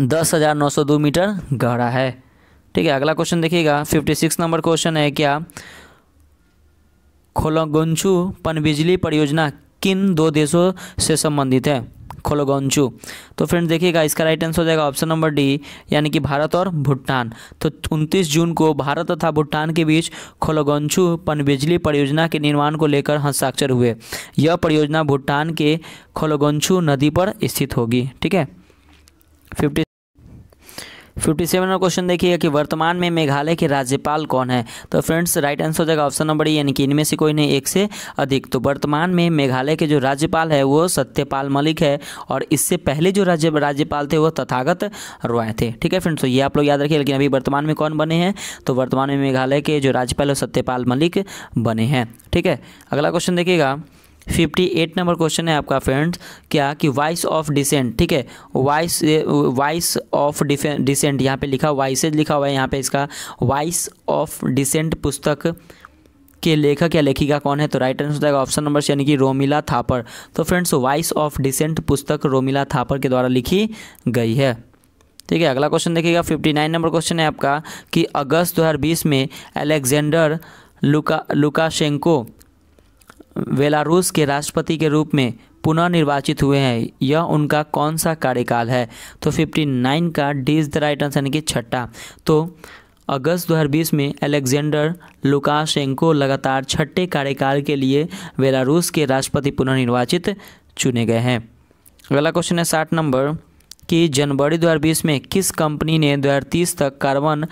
A: दस हज़ार नौ सौ दो मीटर गहरा है ठीक है अगला क्वेश्चन देखिएगा फिफ्टी सिक्स नंबर क्वेश्चन है क्या खोलोगोंचू पनबिजली परियोजना किन दो देशों से संबंधित है खोलोगोंचू तो फ्रेंड देखिएगा इसका राइट आंसर हो जाएगा ऑप्शन नंबर डी यानी कि भारत और भूटान तो 29 जून को भारत तथा भूटान के बीच खोलोगोंचू पनबिजली परियोजना के निर्माण को लेकर हस्ताक्षर हुए यह परियोजना भूटान के खोलोगोंचू नदी पर स्थित होगी ठीक है फिफ्टी फिफ्टी सेवन क्वेश्चन देखिएगा कि वर्तमान में मेघालय के राज्यपाल कौन है तो फ्रेंड्स राइट आंसर हो जाएगा ऑप्शन नंबर यानी कि इनमें से कोई नहीं एक से अधिक तो वर्तमान में मेघालय के जो राज्यपाल है वो सत्यपाल मलिक है और इससे पहले जो राज्य राज्यपाल थे वो तथागत रॉय थे ठीक है फ्रेंड्स तो ये आप लोग याद रखिए लेकिन अभी वर्तमान में कौन बने हैं तो वर्तमान में मेघालय के जो राज्यपाल है सत्यपाल मलिक बने हैं ठीक है अगला क्वेश्चन देखिएगा फिफ्टी एट नंबर क्वेश्चन है आपका फ्रेंड्स क्या कि वाइस ऑफ डिसेंट ठीक है वाइस वॉइस ऑफ डिसेंट यहाँ पे लिखा वाइसेज लिखा हुआ है यहाँ पे इसका वाइस ऑफ डिसेंट पुस्तक के लेखक या लेखिका कौन है तो राइट आंसर होता है ऑप्शन नंबर यानी कि रोमिला थापर तो फ्रेंड्स वाइस ऑफ डिसेंट पुस्तक रोमिला थापर के द्वारा लिखी गई है ठीक है अगला क्वेश्चन देखिएगा फिफ्टी नाइन नंबर क्वेश्चन है आपका कि अगस्त बीस में अलेक्जेंडर लुका लुकाशेंको बेलारूस के राष्ट्रपति के रूप में पुनः निर्वाचित हुए हैं यह उनका कौन सा कार्यकाल है तो 59 का D is the right answer यानी कि छठा तो अगस्त 2020 में अलेक्जेंडर लुकाशेंको लगातार छठे कार्यकाल के लिए बेलारूस के राष्ट्रपति पुनः निर्वाचित चुने गए हैं अगला क्वेश्चन है साठ नंबर कि जनवरी 2020 में किस कंपनी ने 2030 तक कार्बन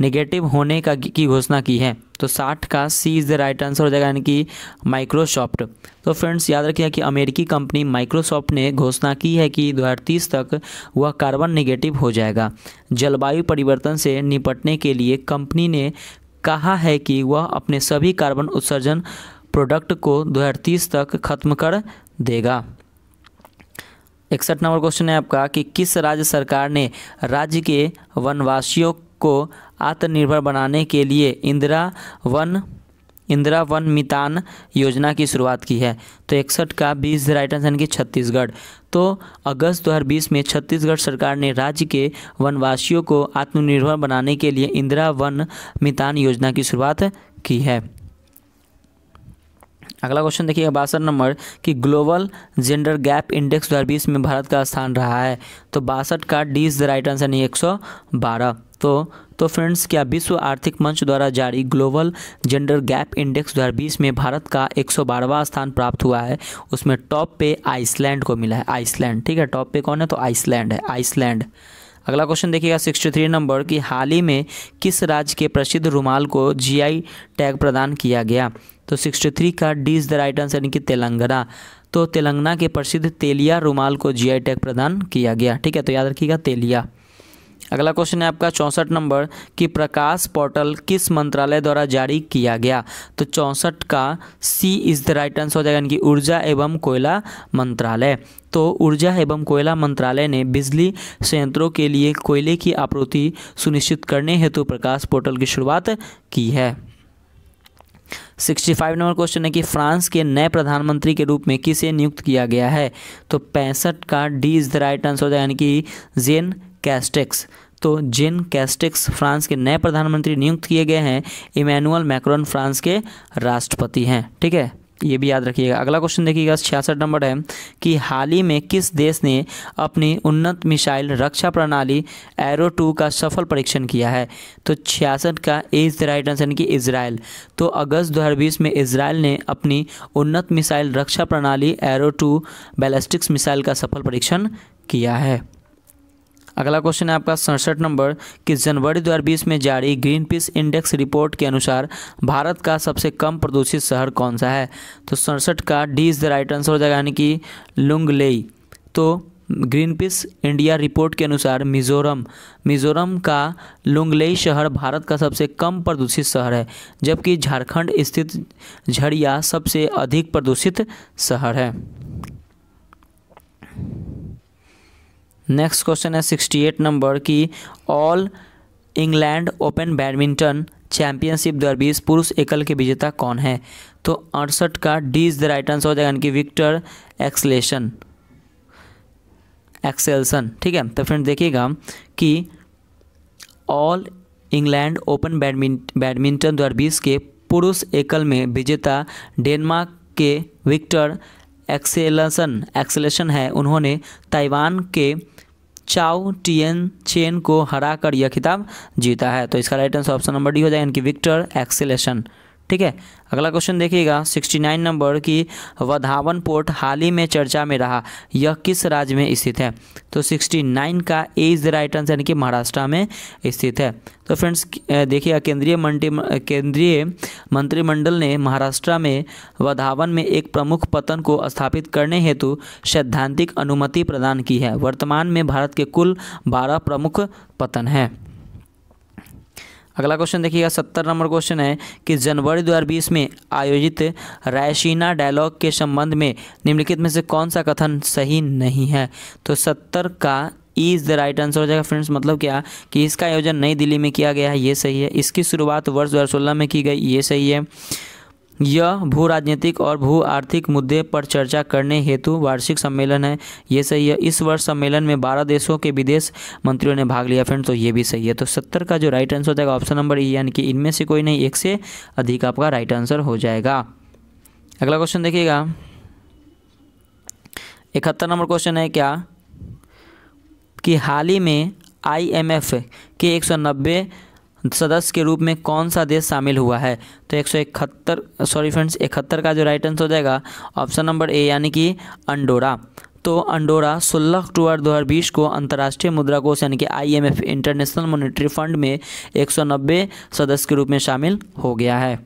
A: नेगेटिव होने का की घोषणा की है तो साठ का C is the right answer हो जाएगा यानी कि माइक्रोसॉफ्ट तो फ्रेंड्स याद रखिएगा कि अमेरिकी कंपनी माइक्रोसॉफ्ट ने घोषणा की है कि 2030 तक वह कार्बन निगेटिव हो जाएगा जलवायु परिवर्तन से निपटने के लिए कंपनी ने कहा है कि वह अपने सभी कार्बन उत्सर्जन प्रोडक्ट को तीस तक खत्म कर देगा इकसठ नंबर क्वेश्चन है आपका कि किस राज्य सरकार ने राज्य के वनवासियों को आत्मनिर्भर बनाने के लिए इंदिरा वन इंदिरा वन मितान योजना की शुरुआत की है तो इकसठ का बीस राइट आंसर की छत्तीसगढ़ तो अगस्त 2020 में छत्तीसगढ़ सरकार ने राज्य के वनवासियों को आत्मनिर्भर बनाने के लिए इंदिरा वन मितान योजना की शुरुआत की है अगला क्वेश्चन देखिएगा बासठ नंबर कि ग्लोबल जेंडर गैप इंडेक्स 2020 में भारत का स्थान रहा है तो बासठ का D is the right answer नहीं एक सौ बारह दोस्तों तो फ्रेंड्स क्या विश्व आर्थिक मंच द्वारा जारी ग्लोबल जेंडर गैप इंडेक्स 2020 में भारत का 112वां स्थान प्राप्त हुआ है उसमें टॉप पे आइसलैंड को मिला है आइसलैंड ठीक है टॉप पे कौन है तो आइसलैंड है आइसलैंड अगला क्वेश्चन देखिएगा 63 नंबर कि हाल ही में किस राज्य के प्रसिद्ध रुमाल को जी टैग प्रदान किया गया तो सिक्सटी का D is the right answer यानी कि तेलंगाना तो तेलंगाना के प्रसिद्ध तेलिया रूमाल को जी टैग प्रदान किया गया ठीक है तो याद रखिएगा तेलिया अगला क्वेश्चन है आपका चौंसठ नंबर कि प्रकाश पोर्टल किस मंत्रालय द्वारा जारी किया गया तो चौंसठ का C is the right answer हो जाएगा यानी कि ऊर्जा एवं कोयला मंत्रालय तो ऊर्जा एवं कोयला मंत्रालय ने बिजली संयंत्रों के लिए कोयले की आपूर्ति सुनिश्चित करने हेतु प्रकाश पोर्टल की शुरुआत की है सिक्सटी फाइव नंबर क्वेश्चन है कि फ्रांस के नए प्रधानमंत्री के रूप में किसे नियुक्त किया गया है तो पैंसठ का D is the right answer हो जाएगा यानी कि जेन कैस्टेक्स तो जिन कैस्टिक्स फ्रांस के नए प्रधानमंत्री नियुक्त किए गए हैं इमैनुअल मैक्रोन फ्रांस के राष्ट्रपति हैं ठीक है ये भी याद रखिएगा अगला क्वेश्चन देखिएगा छियासठ नंबर है कि हाल ही में किस देश ने अपनी उन्नत मिसाइल रक्षा प्रणाली एरो टू का सफल परीक्षण किया है तो छियासठ का A is the right answer यानी कि इसराइल तो अगस्त 2020 में इसराइल ने अपनी उन्नत मिसाइल रक्षा प्रणाली एरो टू बैलिस्टिक्स मिसाइल का सफल परीक्षण किया है अगला क्वेश्चन है आपका सड़सठ नंबर कि जनवरी 2020 में जारी ग्रीन पीस इंडेक्स रिपोर्ट के अनुसार भारत का सबसे कम प्रदूषित शहर कौन सा है तो सड़सठ का D is the right answer हो जाएगा यानी कि लुंगलेई तो ग्रीन पीस इंडिया रिपोर्ट के अनुसार मिजोरम मिजोरम का लुंगलेई शहर भारत का सबसे कम प्रदूषित शहर है जबकि झारखंड स्थित झड़िया सबसे अधिक प्रदूषित शहर है नेक्स्ट क्वेश्चन है सिक्सटी एट नंबर की all England open badminton championship दो पुरुष एकल के विजेता कौन है तो अड़सठ का D is the right answer हो जाएगा यानी कि विक्टर एक्सलेशन एक्सेलसन ठीक है तो फ्रेंड देखिएगा कि ऑल इंग्लैंड ओपन बैडमिंटन दो के पुरुष एकल में विजेता डेनमार्क के विक्टर एक्सेलसन एक्सेलेशन है उन्होंने ताइवान के चाउ टीएन चेन को हराकर यह खिताब जीता है तो इसका right answer option number D हो जाएगा इनकी विक्टर एक्सेलेशन ठीक है अगला क्वेश्चन देखिएगा 69 नंबर की वधावन पोर्ट हाल ही में चर्चा में रहा यह किस राज्य में स्थित है तो 69 का A is the right answer यानी कि महाराष्ट्र में स्थित है तो फ्रेंड्स देखिएगा केंद्रीय मंत्री केंद्रीय मंत्रिमंडल ने महाराष्ट्र में वधावन में एक प्रमुख पतन को स्थापित करने हेतु सैद्धांतिक अनुमति प्रदान की है वर्तमान में भारत के कुल बारह प्रमुख पतन हैं अगला क्वेश्चन देखिएगा सत्तर नंबर क्वेश्चन है कि जनवरी 2020 में आयोजित रायसीना डायलॉग के संबंध में निम्नलिखित में से कौन सा कथन सही नहीं है तो सत्तर का इज़ द राइट आंसर हो जाएगा फ्रेंड्स मतलब क्या कि इसका आयोजन नई दिल्ली में किया गया है ये सही है इसकी शुरुआत वर्ष दो में की गई ये सही है यह भू राजनीतिक और भू आर्थिक मुद्दे पर चर्चा करने हेतु वार्षिक सम्मेलन है ये सही है इस वर्ष सम्मेलन में बारह देशों के विदेश मंत्रियों ने भाग लिया फ्रेंड तो ये भी सही है तो सत्तर का जो राइट आंसर हो जाएगा ऑप्शन नंबर ई यानी कि इनमें से कोई नहीं एक से अधिक आपका राइट आंसर हो जाएगा अगला क्वेश्चन देखिएगा इकहत्तर नंबर क्वेश्चन है क्या कि हाल ही में आई के एक सदस्य के रूप में कौन सा देश शामिल हुआ है तो एक सौ इकहत्तर सॉरी फ्रेंड्स इकहत्तर का जो राइट आंसर हो जाएगा ऑप्शन नंबर ए यानी कि अंडोरा तो अंडोरा 16 अक्टूबर 2020 को अंतर्राष्ट्रीय मुद्रा कोष यानी कि आईएमएफ इंटरनेशनल मॉनेटरी फंड में 190 सदस्य के रूप में शामिल हो गया है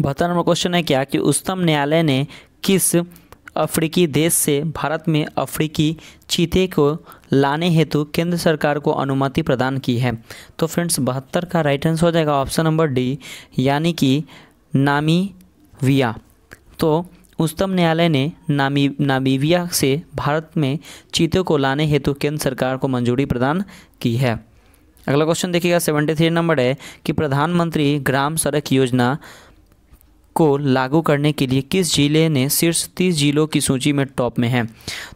A: बहत्तर नंबर क्वेश्चन है क्या कि उच्चतम न्यायालय ने किस अफ्रीकी देश से भारत में अफ्रीकी चीते को लाने हेतु केंद्र सरकार को अनुमति प्रदान की है तो फ्रेंड्स बहत्तर का राइट आंसर हो जाएगा ऑप्शन नंबर डी यानी कि नामीविया तो उच्चतम न्यायालय ने नामी नामीविया से भारत में चीते को लाने हेतु केंद्र सरकार को मंजूरी प्रदान की है अगला क्वेश्चन देखिएगा सेवेंटी थ्री नंबर है कि प्रधानमंत्री ग्राम सड़क योजना को लागू करने के लिए किस ज़िले ने शीर्ष तीस जिलों की सूची में टॉप में है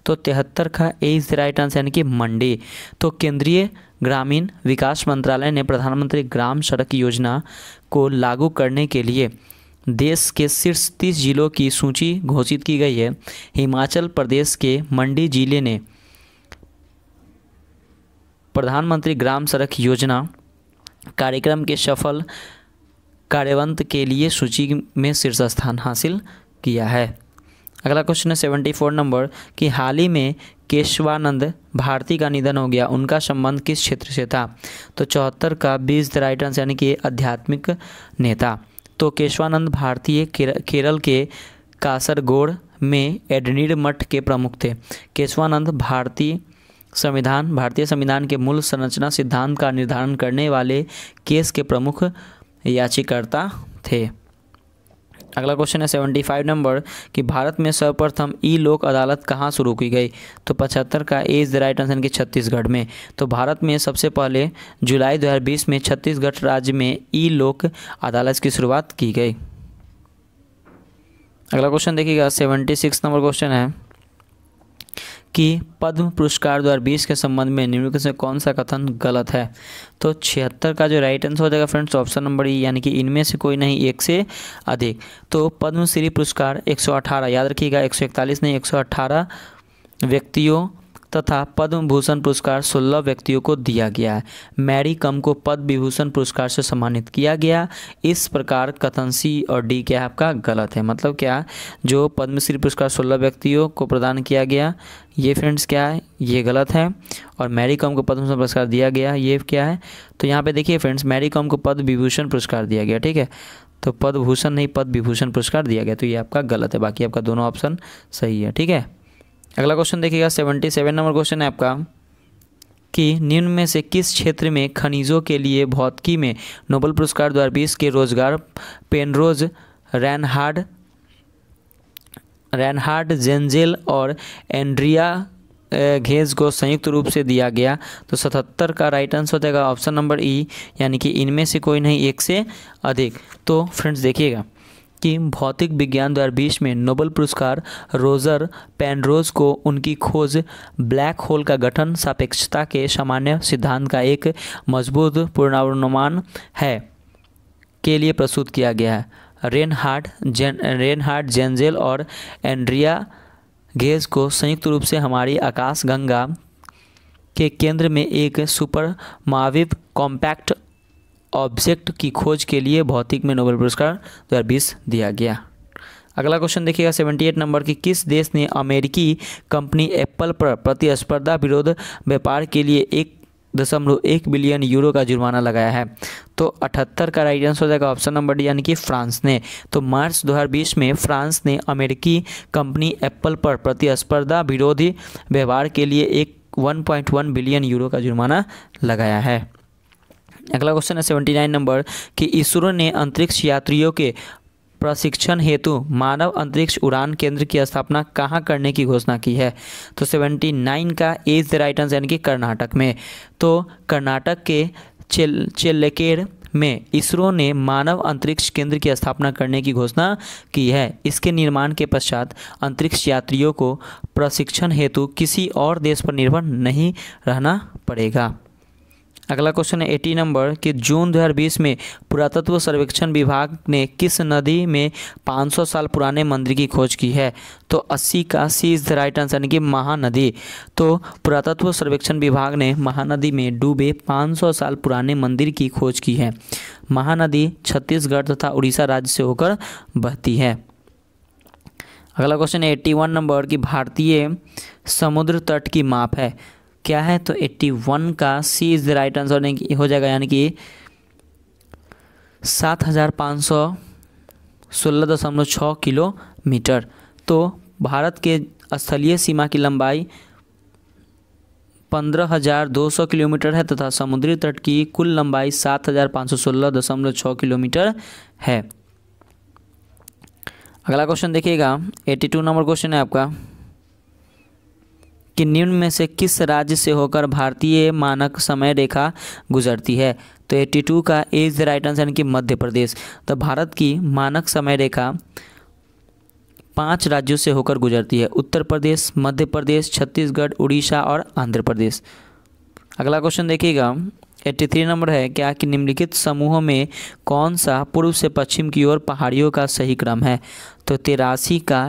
A: तो तिहत्तर का ए इज राइट आंसर यानी कि मंडी तो केंद्रीय ग्रामीण विकास मंत्रालय ने प्रधानमंत्री ग्राम सड़क योजना को लागू करने के लिए देश के शीर्ष तीस जिलों की सूची घोषित की गई है हिमाचल प्रदेश के मंडी जिले ने प्रधानमंत्री ग्राम सड़क योजना कार्यक्रम के सफल कार्यवंत के लिए सूची में शीर्ष स्थान हासिल किया है अगला क्वेश्चन है सेवेंटी फोर नंबर कि हाल ही में केशवानंद भारती का निधन हो गया उनका संबंध किस क्षेत्र से था तो चौहत्तर का बीस द राइट आंसर यानी कि आध्यात्मिक नेता तो केशवानंद भारतीय केरल के कासरगोड में एडनीड मठ के प्रमुख थे केशवानंद भारतीय संविधान भारतीय संविधान के मूल संरचना सिद्धांत का निर्धारण करने वाले केस के प्रमुख याचिकर्ता थे अगला क्वेश्चन है सेवेंटी फाइव नंबर कि भारत में सर्वप्रथम ई लोक अदालत कहाँ शुरू की गई तो पचहत्तर का A is the right answer कि छत्तीसगढ़ में तो भारत में सबसे पहले जुलाई 2020 में छत्तीसगढ़ राज्य में ई लोक अदालत की शुरुआत की गई अगला क्वेश्चन देखिएगा सेवेंटी सिक्स नंबर क्वेश्चन है कि पद्म पुरस्कार 2020 के संबंध में निम्नलिखित से कौन सा कथन गलत है तो छिहत्तर का जो राइट आंसर हो जाएगा फ्रेंड्स ऑप्शन नंबर ई यानी कि इनमें से कोई नहीं एक से अधिक तो पद्मश्री पुरस्कार 118 याद रखिएगा 141 नहीं 118 व्यक्तियों तथा पद्म भूषण पुरस्कार 16 व्यक्तियों को दिया गया है मैरी कम को पद्म विभूषण पुरस्कार से सम्मानित किया गया इस प्रकार कथन सी और डी क्या आपका गलत है मतलब क्या जो पद्मश्री पुरस्कार 16 व्यक्तियों को प्रदान किया गया ये फ्रेंड्स क्या है ये गलत है और मैरी कॉम को पद्म भूषण पुरस्कार दिया गया ये क्या है तो यहाँ पे देखिए फ्रेंड्स मैरी कॉम को पद्म विभूषण पुरस्कार दिया गया ठीक है तो पद्म भूषण नहीं पद्म विभूषण पुरस्कार दिया गया तो ये आपका गलत है बाकी आपका दोनों ऑप्शन सही है ठीक है अगला क्वेश्चन देखिएगा सेवेंटी सेवन नंबर क्वेश्चन है आपका कि निम्न में से किस क्षेत्र में खनिजों के लिए भौतिकी में नोबल पुरस्कार दो के रोजगार पेनरोज रैनहार्ड रैनहार्ड जेंजेल और एंड्रिया घेज को संयुक्त रूप से दिया गया तो सतहत्तर का राइट आंसर हो जाएगा ऑप्शन नंबर ई यानी कि इनमें से कोई नहीं एक से अधिक तो फ्रेंड्स देखिएगा कि भौतिक विज्ञान 2020 में नोबल पुरस्कार रोजर पैनरोज को उनकी खोज ब्लैक होल का गठन सापेक्षता के सामान्य सिद्धांत का एक मजबूत पूर्वानुमान है के लिए प्रस्तुत किया गया है रेनहार्ड जेन रेनहार्ड जेनजेल जेंजेल और एंड्रिया गेज को संयुक्त रूप से हमारी आकाशगंगा के केंद्र में एक सुपर माविव कॉम्पैक्ट ऑब्जेक्ट की खोज के लिए भौतिक में नोबेल पुरस्कार 2020 दिया गया अगला क्वेश्चन देखिएगा 78 नंबर की किस देश ने अमेरिकी कंपनी एप्पल पर प्रतिस्पर्धा विरोध व्यापार के लिए एक दशमलव एक बिलियन यूरो का जुर्माना लगाया है तो 78 का राइट आंसर हो जाएगा ऑप्शन नंबर डी यानी कि फ्रांस ने तो मार्च 2020 में फ्रांस ने अमेरिकी कंपनी एप्पल पर प्रतिस्पर्धा विरोधी व्यवहार के लिए एक 1.1 बिलियन यूरो का जुर्माना लगाया है अगला क्वेश्चन है सेवेंटी नाइन नंबर कि इसरो ने अंतरिक्ष यात्रियों के प्रशिक्षण हेतु मानव अंतरिक्ष उड़ान केंद्र की स्थापना कहाँ करने की घोषणा की है तो सेवेंटी नाइन का एज द राइट आंसर यानी कि कर्नाटक में तो कर्नाटक के चेल चेल्लेकेर में इसरो ने मानव अंतरिक्ष केंद्र की स्थापना करने की घोषणा की है इसके निर्माण के पश्चात अंतरिक्ष यात्रियों को प्रशिक्षण हेतु किसी और देश पर निर्भर नहीं रहना पड़ेगा अगला क्वेश्चन है एटी नंबर कि जून 2020 में पुरातत्व सर्वेक्षण विभाग ने किस नदी में 500 साल पुराने मंदिर की खोज की है तो 80 का C is the right answer यानी कि महानदी तो पुरातत्व सर्वेक्षण विभाग ने महानदी में डूबे 500 साल पुराने मंदिर की खोज की है महानदी छत्तीसगढ़ तथा उड़ीसा राज्य से होकर बहती है अगला क्वेश्चन है एट्टी वन नंबर की भारतीय समुद्र तट की माप है क्या है तो 81 का C is the right answer हो जाएगा यानी कि सात हज़ार पाँच सौ सोलह दशमलव छः किलोमीटर तो भारत के स्थलीय सीमा की लंबाई पंद्रह हज़ार दो सौ किलोमीटर है तथा समुद्री तट की कुल लंबाई सात हज़ार पाँच सौ सोलह दशमलव छः किलोमीटर है अगला क्वेश्चन देखिएगा एट्टी टू नंबर क्वेश्चन है आपका कि निम्न में से किस राज्य से होकर भारतीय मानक समय रेखा गुजरती है तो 82 का A is the right answer यानी कि मध्य प्रदेश तो भारत की मानक समय रेखा पांच राज्यों से होकर गुजरती है उत्तर प्रदेश मध्य प्रदेश छत्तीसगढ़ उड़ीसा और आंध्र प्रदेश अगला क्वेश्चन देखिएगा 83 नंबर है क्या कि निम्नलिखित समूहों में कौन सा पूर्व से पश्चिम की ओर पहाड़ियों का सही क्रम है तो तिरासी का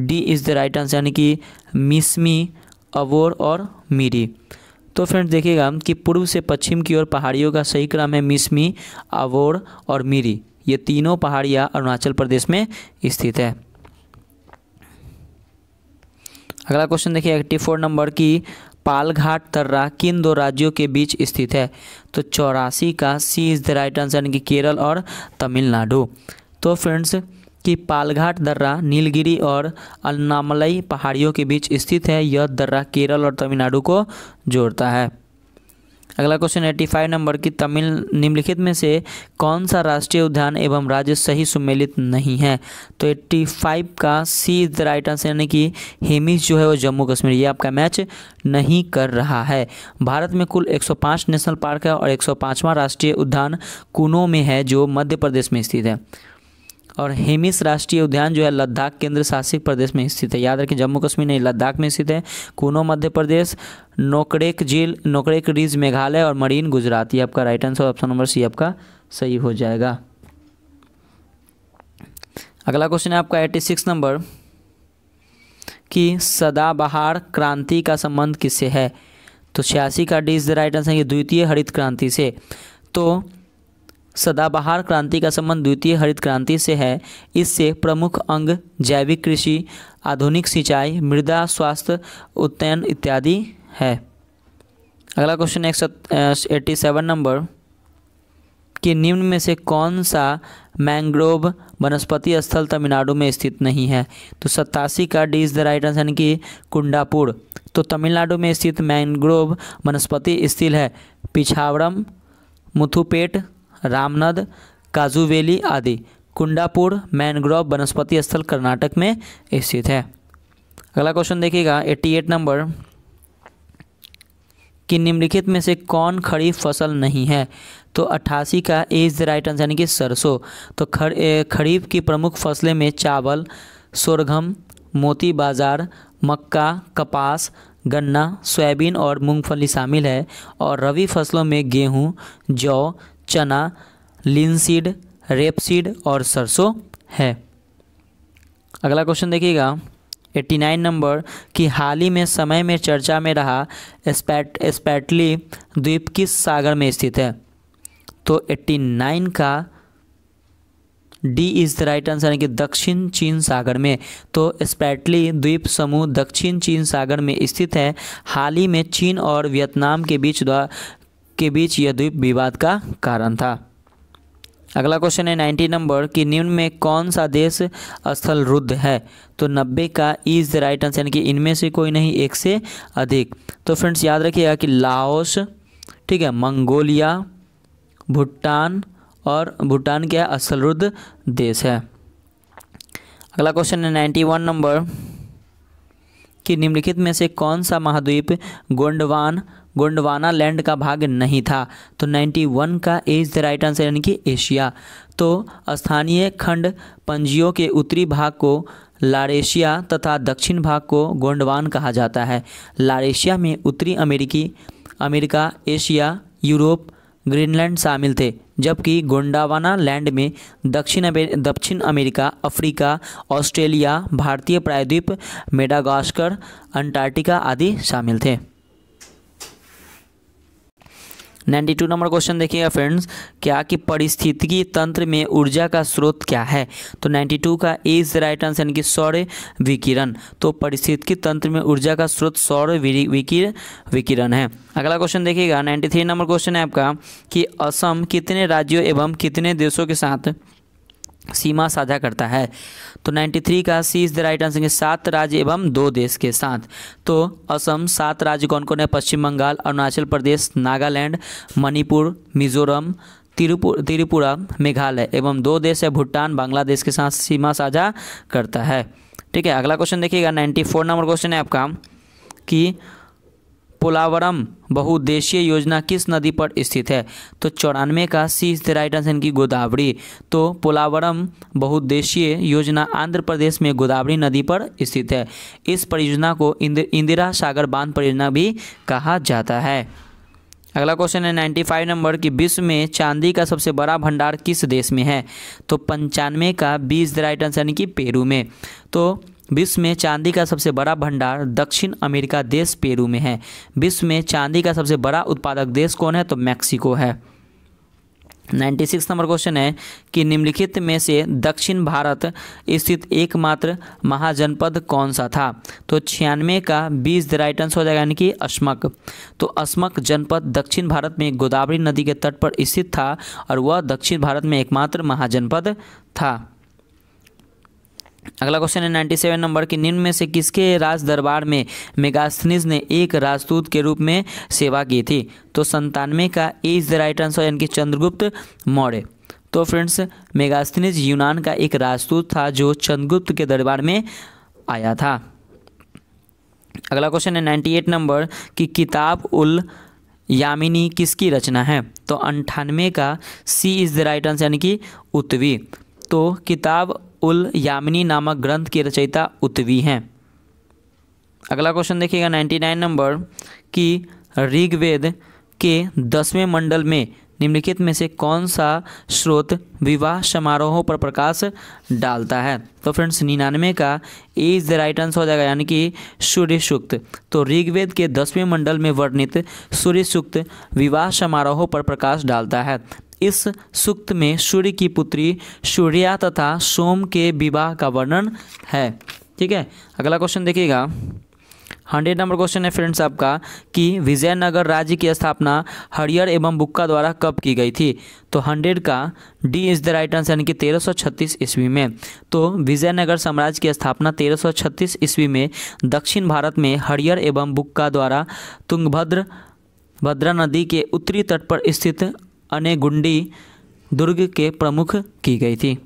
A: D is the right answer यानी कि मिसमी अवोर और मीरी तो फ्रेंड्स देखिएगा कि पूर्व से पश्चिम की ओर पहाड़ियों का सही क्रम है मिसमी अवोर और मीरी ये तीनों पहाड़ियाँ अरुणाचल प्रदेश में स्थित है अगला क्वेश्चन देखिए एट्टी फोर नंबर की पालघाट तर्रा किन दो राज्यों के बीच स्थित है तो चौरासी का C is the right answer यानी कि केरल और तमिलनाडु तो फ्रेंड्स कि पालघाट दर्रा नीलगिरी और अन्नामलई पहाड़ियों के बीच स्थित है यह दर्रा केरल और तमिलनाडु को जोड़ता है अगला क्वेश्चन एट्टी फाइव नंबर की तमिल निम्नलिखित में से कौन सा राष्ट्रीय उद्यान एवं राज्य सही सुमेलित नहीं है तो एट्टी फाइव का C is the right answer यानी कि हेमिस जो है वो जम्मू कश्मीर ये आपका मैच नहीं कर रहा है भारत में कुल 105 नेशनल पार्क है और 105वां राष्ट्रीय उद्यान कुनो में है जो मध्य प्रदेश में स्थित है और हेमिस राष्ट्रीय उद्यान जो है लद्दाख केंद्र शासित प्रदेश में स्थित है याद रखें जम्मू कश्मीर नहीं लद्दाख में स्थित है कूनो मध्य प्रदेश नोकड़ेक झील नोकड़ेक रिज मेघालय और मरीन गुजरात ये आपका right answer option number C आपका सही हो जाएगा अगला क्वेश्चन है आपका एटी सिक्स नंबर कि सदाबहार क्रांति का संबंध किससे है तो छियासी का D is the right answer ये द्वितीय हरित क्रांति से तो सदाबहार क्रांति का संबंध द्वितीय हरित क्रांति से है इससे प्रमुख अंग जैविक कृषि आधुनिक सिंचाई मृदा स्वास्थ्य उत्तयन इत्यादि है अगला क्वेश्चन एक एट्टी सेवन नंबर कि निम्न में से कौन सा मैंग्रोव वनस्पति स्थल तमिलनाडु में स्थित नहीं है तो सत्तासी का D is the right answer यानी कि कुंडापुर तो तमिलनाडु में स्थित मैंग्रोव वनस्पति स्थल है पिछावड़म मुथुपेट रामनद काजूवेली आदि कुंडापुर मैनग्रोव वनस्पति स्थल कर्नाटक में स्थित है अगला क्वेश्चन देखिएगा 88 नंबर कि निम्नलिखित में से कौन खरीफ फसल नहीं है तो अट्ठासी का A is the right answer यानी कि सरसों तो खरीफ की प्रमुख फसलें में चावल सोरघम मोती बाजार मक्का कपास गन्ना सोयाबीन और मूंगफली शामिल है और रबी फसलों में गेहूं जौ चना लिनसीड रेपसीड और सरसों है अगला क्वेश्चन देखिएगा 89 नंबर कि हाल ही में समय में चर्चा में रहा स्पैट स्पैटली द्वीप किस सागर में स्थित है तो 89 का D is the right answer यानी कि दक्षिण चीन सागर में तो स्पैटली द्वीप समूह दक्षिण चीन सागर में स्थित है हाल ही में चीन और वियतनाम के बीच के बीच यह द्वीप विवाद का कारण था अगला क्वेश्चन है नाइन्टी नंबर कि निम्न में कौन सा देश स्थल रुद्ध है तो नब्बे का इज द राइट आंसर यानी कि इनमें से कोई नहीं एक से अधिक तो फ्रेंड्स याद रखिएगा कि लाओस ठीक है मंगोलिया भूटान और भूटान क्या है रुद्ध देश है अगला क्वेश्चन है नाइन्टी वन नंबर कि निम्नलिखित में से कौन सा महाद्वीप गोंडवान गोंडवाना लैंड का भाग नहीं था तो 91 का A is the right answer यानी कि एशिया तो स्थानीय खंड पंजियों के उत्तरी भाग को लारेशिया तथा दक्षिण भाग को गोंडवान कहा जाता है लारेशिया में उत्तरी अमेरिकी अमेरिका एशिया यूरोप ग्रीनलैंड शामिल थे जबकि गोंडावाना लैंड में दक्षिण दक्षिण अमेरिका अफ्रीका ऑस्ट्रेलिया भारतीय प्रायद्वीप मेडागास्कर अंटार्कटिका आदि शामिल थे नाइन्टी टू नंबर क्वेश्चन देखिएगा फ्रेंड्स क्या कि परिस्थितिकी तंत्र में ऊर्जा का स्रोत क्या है तो नाइन्टी टू का ए इज राइट आंसर यानी कि सौर विकिरण तो परिस्थितिकी तंत्र में ऊर्जा का स्रोत सौर विकिर विकिरण है अगला क्वेश्चन देखिएगा नाइन्टी थ्री नंबर क्वेश्चन है आपका कि असम कितने राज्यों एवं कितने देशों के साथ सीमा साझा करता है तो 93 का C is the right answer सात राज्य एवं दो देश के साथ तो असम सात राज्य कौन कौन है पश्चिम बंगाल अरुणाचल प्रदेश नागालैंड मणिपुर मिजोरम त्रिपुरा त्रिपुरा मेघालय एवं दो देश है भूटान बांग्लादेश के साथ सीमा साझा करता है ठीक है अगला क्वेश्चन देखिएगा 94 नंबर क्वेश्चन है आपका कि पोलावरम बहुउद्देशीय योजना किस नदी पर स्थित है तो चौरानवे का C is the right answer इनकी गोदावरी तो पोलावरम बहुउद्देशीय योजना आंध्र प्रदेश में गोदावरी नदी पर स्थित है इस परियोजना को इंदिरा सागर बांध परियोजना भी कहा जाता है अगला क्वेश्चन है नाइन्टी फाइव नंबर कि विश्व में चांदी का सबसे बड़ा भंडार किस देश में है तो पंचानवे का बीस द राइट आंसर यानी कि पेरू में तो विश्व में चांदी का सबसे बड़ा भंडार दक्षिण अमेरिका देश पेरू में है विश्व में चांदी का सबसे बड़ा उत्पादक देश कौन है तो मैक्सिको है 96 नंबर क्वेश्चन है कि निम्नलिखित में से दक्षिण भारत स्थित एकमात्र महाजनपद कौन सा था तो छियानवे का बीस राइट आंसर हो जाएगा यानी कि अस्मक तो अस्मक जनपद दक्षिण भारत में गोदावरी नदी के तट पर स्थित था और वह दक्षिण भारत में एकमात्र महाजनपद था अगला क्वेश्चन है 97 नंबर कि निम्न में से किसके राज दरबार में मेगास्थनीज ने एक राजदूत के रूप में सेवा की थी तो संतानवे का A is the right answer यानी कि चंद्रगुप्त मौर्य तो फ्रेंड्स मेगास्थनीज यूनान का एक राजदूत था जो चंद्रगुप्त के दरबार में आया था अगला क्वेश्चन है 98 नंबर कि किताब उल यामिनी किसकी रचना है तो अंठानवे का C is the right answer यानी कि उत्तवी तो किताब उल यामिनी नामक ग्रंथ के रचयिता उत्वी हैं अगला क्वेश्चन देखिएगा 99 नंबर कि ऋग्वेद के दसवें मंडल में निम्नलिखित में से कौन सा स्रोत विवाह समारोहों पर प्रकाश डालता है तो फ्रेंड्स निन्यानवे का A is the right answer हो जाएगा यानी कि सूर्य सूक्त तो ऋग्वेद के दसवें मंडल में वर्णित सूर्य सूक्त विवाह समारोहों पर प्रकाश डालता है इस सूक्त में सूर्य की पुत्री सूर्या तथा सोम के विवाह का वर्णन है ठीक है अगला क्वेश्चन देखिएगा हंड्रेड नंबर क्वेश्चन है फ्रेंड्स आपका कि विजयनगर राज्य की स्थापना हरियर एवं बुक्का द्वारा कब की गई थी तो हंड्रेड का D is the right answer यानी कि छत्तीस ईस्वी में तो विजयनगर साम्राज्य की स्थापना तेरह सौ छत्तीस ईस्वी में दक्षिण भारत में हरियर एवं बुक्का द्वारा तुंगभद्र भद्रा नदी के उत्तरी तट पर स्थित अनेगुंडी दुर्ग के प्रमुख की गई थी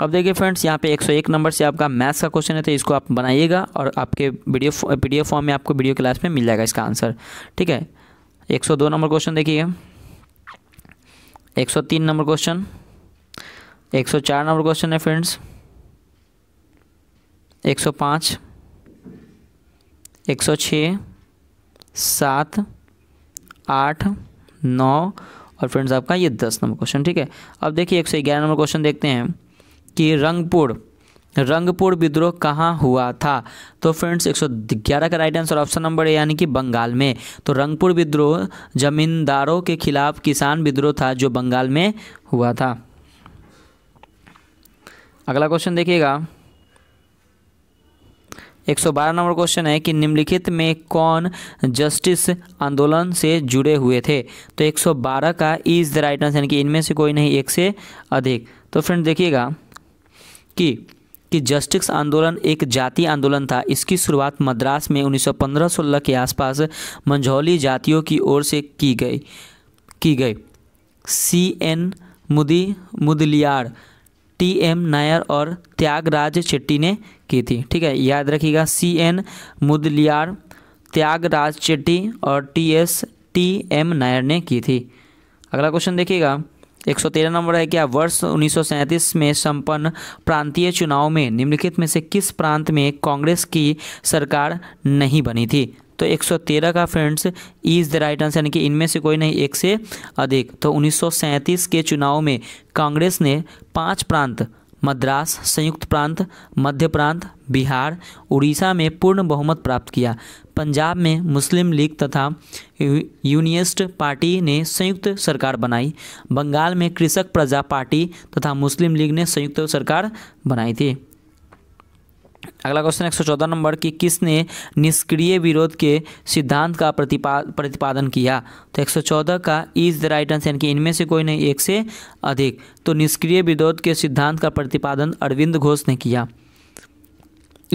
A: अब देखिए फ्रेंड्स यहाँ पे 101 नंबर से आपका मैथ्स का क्वेश्चन है तो इसको आप बनाइएगा और आपके वीडियो पीडीएफ फॉर्म में आपको वीडियो क्लास में मिल जाएगा इसका आंसर ठीक है 102 नंबर क्वेश्चन देखिए 103 नंबर क्वेश्चन 104 नंबर क्वेश्चन है फ्रेंड्स 105 106 7 8 9 और फ्रेंड्स आपका ये दस नंबर क्वेश्चन ठीक है अब देखिए एक सौ ग्यारह नंबर क्वेश्चन देखते हैं कि रंगपुर रंगपुर विद्रोह कहाँ हुआ था तो फ्रेंड्स एक सौ ग्यारह का राइट आंसर ऑप्शन नंबर यानी कि बंगाल में तो रंगपुर विद्रोह जमींदारों के खिलाफ किसान विद्रोह था जो बंगाल में हुआ था अगला क्वेश्चन देखिएगा बारह नंबर क्वेश्चन है कि निम्नलिखित में कौन जस्टिस आंदोलन से जुड़े हुए थे तो 112 का इज द राइट आंसर यानी कि इनमें से कोई नहीं एक से अधिक तो फ्रेंड देखिएगा कि कि जस्टिस आंदोलन एक जाति आंदोलन था इसकी शुरुआत मद्रास में 1915 सोलह के आसपास मंझौली जातियों की ओर से की गई की गई सी एन मुदी मुदलियाड़ टी एम नायर और त्यागराज चेट्टी ने की थी ठीक है याद रखिएगा सी एन मुदलियार त्यागराज चेट्टी और T S T M Nair ने की थी अगला क्वेश्चन देखिएगा 113 नंबर है क्या वर्ष 1937 में संपन्न प्रांतीय चुनाव में निम्नलिखित में से किस प्रांत में कांग्रेस की सरकार नहीं बनी थी तो 113 का friends is the right answer यानी कि इनमें से कोई नहीं एक से अधिक तो उन्नीस के चुनाव में कांग्रेस ने पाँच प्रांत मद्रास संयुक्त प्रांत मध्य प्रांत बिहार उड़ीसा में पूर्ण बहुमत प्राप्त किया पंजाब में मुस्लिम लीग तथा यूनियस्ट पार्टी ने संयुक्त सरकार बनाई बंगाल में कृषक प्रजा पार्टी तथा मुस्लिम लीग ने संयुक्त सरकार बनाई थी अगला क्वेश्चन एक सौ चौदह नंबर कि किसने निष्क्रिय विरोध के सिद्धांत का प्रतिपा प्रतिपादन किया तो एक सौ चौदह का इज द राइट आंसर यानी कि इनमें से कोई नहीं एक से अधिक तो निष्क्रिय विरोध के सिद्धांत का प्रतिपादन अरविंद घोष ने किया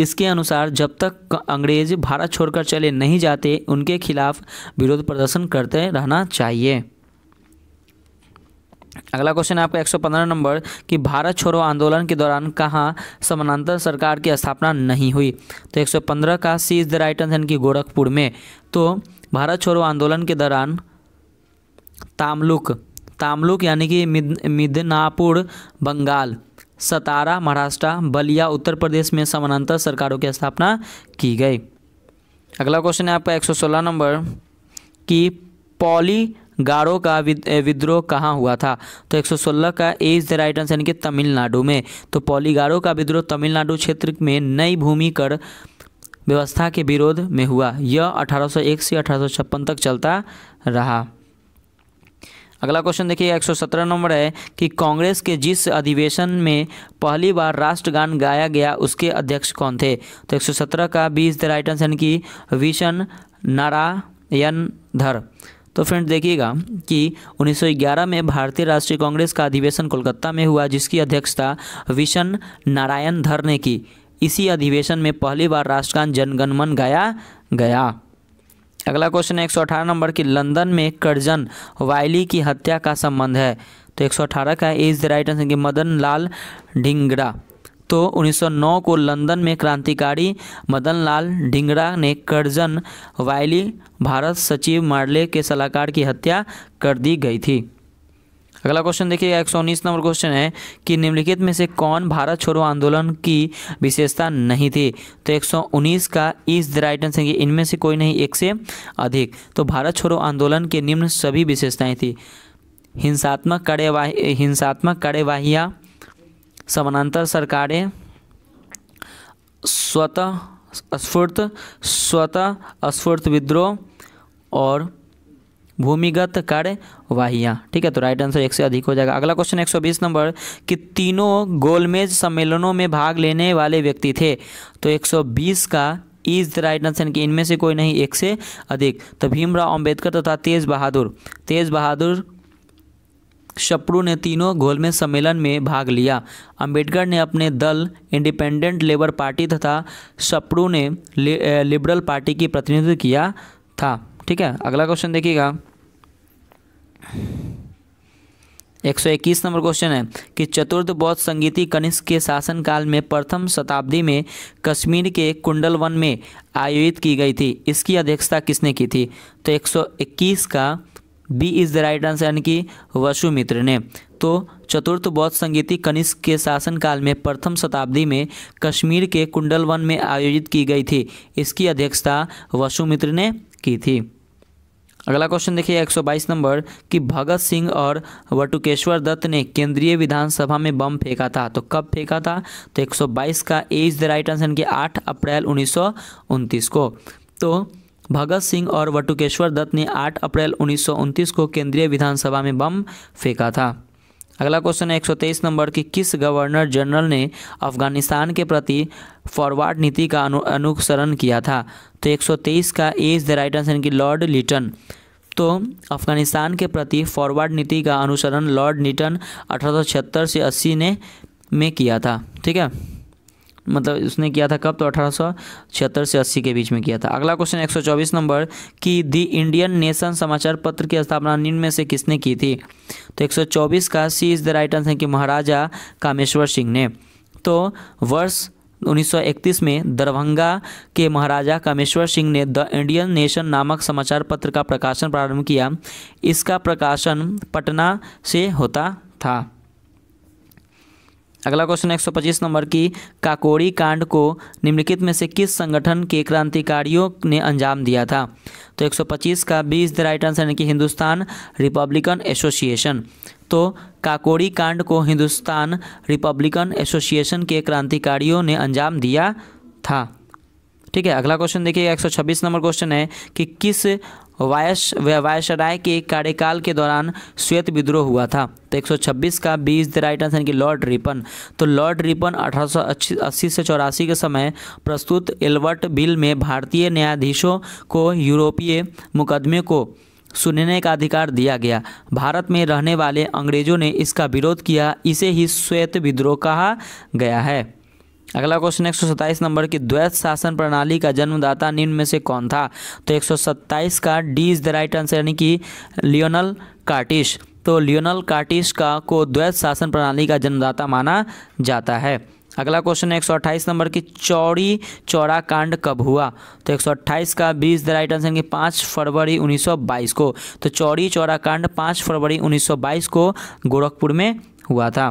A: इसके अनुसार जब तक अंग्रेज भारत छोड़कर चले नहीं जाते उनके खिलाफ विरोध प्रदर्शन करते रहना चाहिए अगला क्वेश्चन है आपका 115 नंबर कि भारत छोड़ो आंदोलन के दौरान कहाँ समानांतर सरकार की स्थापना नहीं हुई तो 115 का C is the right answer कि गोरखपुर में तो भारत छोड़ो आंदोलन के दौरान तामलुक तामलुक यानी कि मिद मिदनापुर बंगाल सतारा महाराष्ट्र बलिया उत्तर प्रदेश में समानांतर सरकारों की स्थापना की गई अगला क्वेश्चन है आपका एक नंबर कि पॉली गारो का विद्रोह कहाँ हुआ था तो 116 का A is the right answer यानी कि तमिलनाडु में तो पॉलीगारो का विद्रोह तमिलनाडु क्षेत्र में नई भूमि कर व्यवस्था के विरोध में हुआ यह 1801 से अठारह तक चलता रहा अगला क्वेश्चन देखिए 117 नंबर है कि कांग्रेस के जिस अधिवेशन में पहली बार राष्ट्रगान गाया गया उसके अध्यक्ष कौन थे तो 117 का B is the right answer यानी कि विशन नारायण धर तो फ्रेंड देखिएगा कि 1911 में भारतीय राष्ट्रीय कांग्रेस का अधिवेशन कोलकाता में हुआ जिसकी अध्यक्षता विशन नारायण धर ने की इसी अधिवेशन में पहली बार राष्ट्रगान जनगणमन गाया गया अगला क्वेश्चन है एक नंबर की लंदन में करजन वायली की हत्या का संबंध है तो 118 का इज द राइट आंसर की मदन लाल ढिंगरा दोस्तों 1909 को लंदन में क्रांतिकारी मदन लाल ढिंगरा ने कर्जन वायली भारत सचिव मार्ले के सलाहकार की हत्या कर दी गई थी अगला क्वेश्चन देखिएगा एक नंबर क्वेश्चन है कि निम्नलिखित में से कौन भारत छोड़ो आंदोलन की विशेषता नहीं थी तो 119 का इस द राइट आंसर इनमें से कोई नहीं एक से अधिक तो भारत छोड़ो आंदोलन के निम्न सभी विशेषताएं थी हिंसात्मक कार्यवाही हिंसात्मक कार्यवाहियाँ समानांतर सरकारें स्वतः स्फूर्त स्वतः स्फूर्त विद्रोह और भूमिगत कार्यवाहियाँ ठीक है तो राइट आंसर एक से अधिक हो जाएगा अगला क्वेश्चन 120 नंबर कि तीनों गोलमेज सम्मेलनों में भाग लेने वाले व्यक्ति थे तो 120 का इज द राइट आंसर कि इनमें से कोई नहीं एक से अधिक तो भीमराव अंबेडकर तथा तेज बहादुर तेज बहादुर शप्रू ने तीनों घोलमेल सम्मेलन में भाग लिया अंबेडकर ने अपने दल इंडिपेंडेंट लेबर पार्टी तथा शप्रू ने लिबरल पार्टी की प्रतिनिधित्व किया था ठीक है अगला क्वेश्चन देखिएगा 121 नंबर क्वेश्चन है कि चतुर्थ बौद्ध संगीति कनिष्क के शासनकाल में प्रथम शताब्दी में कश्मीर के कुंडलवन में आयोजित की गई थी इसकी अध्यक्षता किसने की थी तो 121 का B is the right answer यानी कि वसुमित्र ने तो चतुर्थ बौद्ध संगीति कनिष्क के शासनकाल में प्रथम शताब्दी में कश्मीर के कुंडलवन में आयोजित की गई थी इसकी अध्यक्षता वसुमित्र ने की थी अगला क्वेश्चन देखिए 122 नंबर कि भगत सिंह और वटुकेश्वर दत्त ने केंद्रीय विधानसभा में बम फेंका था तो कब फेंका था तो 122 का A is the right answer यानी कि 8 अप्रैल उन्नीस को तो भगत सिंह और वटुकेश्वर दत्त ने 8 अप्रैल उन्नीस को केंद्रीय विधानसभा में बम फेंका था अगला क्वेश्चन है एक नंबर की किस गवर्नर जनरल ने अफगानिस्तान के प्रति फॉरवर्ड नीति का अनु, अनुसरण किया था तो 123 का A is the right answer की लॉर्ड लिटन तो अफगानिस्तान के प्रति फॉरवर्ड नीति का अनुसरण लॉर्ड लिटन अठारह से अस्सी ने में किया था ठीक है मतलब उसने किया था कब तो अठारह से अस्सी के बीच में किया था अगला क्वेश्चन 124 नंबर कि दी इंडियन नेशन समाचार पत्र की स्थापना निम्न में से किसने की थी तो 124 का C is the right answer कि महाराजा कामेश्वर सिंह ने तो वर्ष 1931 में दरभंगा के महाराजा कामेश्वर सिंह ने द इंडियन नेशन नामक समाचार पत्र का प्रकाशन प्रारंभ किया इसका प्रकाशन पटना से होता था अगला क्वेश्चन पच्चीस नंबर की काकोरी कांड को निम्नलिखित में से किस संगठन के क्रांतिकारियों ने अंजाम दिया था तो 125 का B is the right answer यानी कि हिंदुस्तान रिपब्लिकन एसोसिएशन तो काकोरी कांड को हिंदुस्तान रिपब्लिकन एसोसिएशन के क्रांतिकारियों ने अंजाम दिया था ठीक है अगला क्वेश्चन सौ 126 नंबर क्वेश्चन है कि किस वायस वायसराय के कार्यकाल के दौरान श्वेत विद्रोह हुआ था तो 126 का B is the right answer की लॉर्ड रिपन तो लॉर्ड रिपन अठारह से चौरासी के समय प्रस्तुत एल्बर्ट बिल में भारतीय न्यायाधीशों को यूरोपीय मुकदमे को सुनने का अधिकार दिया गया भारत में रहने वाले अंग्रेजों ने इसका विरोध किया इसे ही श्वेत विद्रोह कहा गया है अगला क्वेश्चन एक नंबर की द्वैत शासन प्रणाली का जन्मदाता निम्न में से कौन था तो एक का D is the right answer यानी कि लियोनल कार्टिश तो लियोनल कार्टिश का को द्वैत शासन प्रणाली का जन्मदाता माना जाता है अगला क्वेश्चन है एक नंबर की चौड़ी चौड़ा कांड कब हुआ तो 128 का B is the right answer की पाँच फरवरी 1922 को तो चौड़ी चौड़ा कांड पाँच फरवरी 1922 को गोरखपुर में हुआ था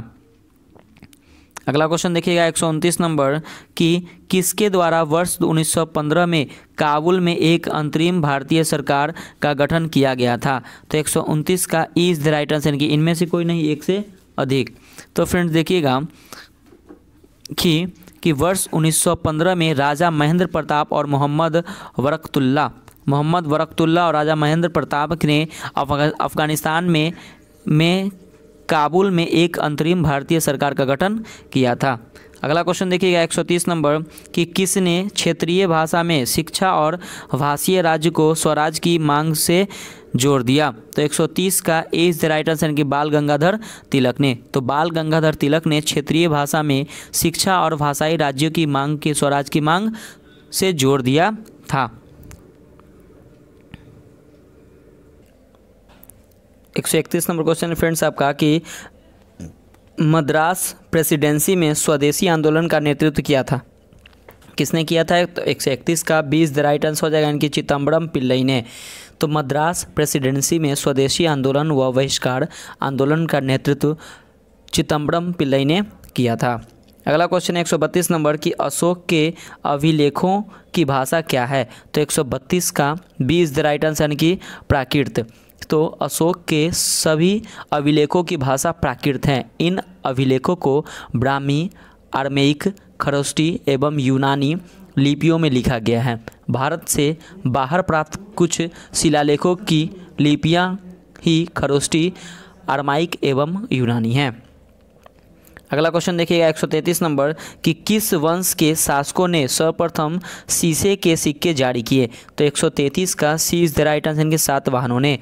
A: अगला क्वेश्चन देखिएगा एक नंबर कि किसके द्वारा वर्ष 1915 में काबुल में एक अंतरिम भारतीय सरकार का गठन किया गया था तो एक का इज द राइट आंसर कि इनमें से कोई नहीं एक से अधिक तो फ्रेंड्स देखिएगा कि कि वर्ष 1915 में राजा महेंद्र प्रताप और मोहम्मद वरकतुल्ला मोहम्मद वरकतुल्ला और राजा महेंद्र प्रताप ने अफगानिस्तान में में काबुल में एक अंतरिम भारतीय सरकार का गठन किया था अगला क्वेश्चन देखिएगा 130 नंबर कि किसने क्षेत्रीय भाषा में शिक्षा और भाषीय राज्य को स्वराज की मांग से जोड़ दिया तो 130 का A is the right answer यानी कि बाल गंगाधर तिलक ने तो बाल गंगाधर तिलक ने क्षेत्रीय भाषा में शिक्षा और भाषाई राज्यों की मांग के स्वराज की मांग से जोड़ दिया था एक नंबर क्वेश्चन है फ्रेंड्स आपका कि मद्रास प्रेसिडेंसी में स्वदेशी आंदोलन का नेतृत्व किया था किसने किया था तो एक सौ इकतीस का बीस द राइट आंसर हो जाएगा इनकी चिदम्बरम पिल्लई ने तो मद्रास प्रेसिडेंसी में स्वदेशी आंदोलन व बहिष्कार आंदोलन का नेतृत्व चिदम्बरम पिल्लई ने किया था अगला क्वेश्चन है बत्तीस नंबर कि अशोक के अभिलेखों की भाषा क्या है तो बत्तीस का इज़ द राइट आंसर यानी कि प्राकृत तो अशोक के सभी अभिलेखों की भाषा प्राकृत है इन अभिलेखों को ब्राह्मी आर्मेयिक खरोष्टी एवं यूनानी लिपियों में लिखा गया है भारत से बाहर प्राप्त कुछ शिलालेखों की लिपियाँ ही खरोष्टी आर्माइक एवं यूनानी हैं अगला क्वेश्चन देखिएगा 133 नंबर कि किस वंश के शासकों ने सर्वप्रथम शीशे के सिक्के जारी किए तो 133 का C is the right answer इनके वाहनों ने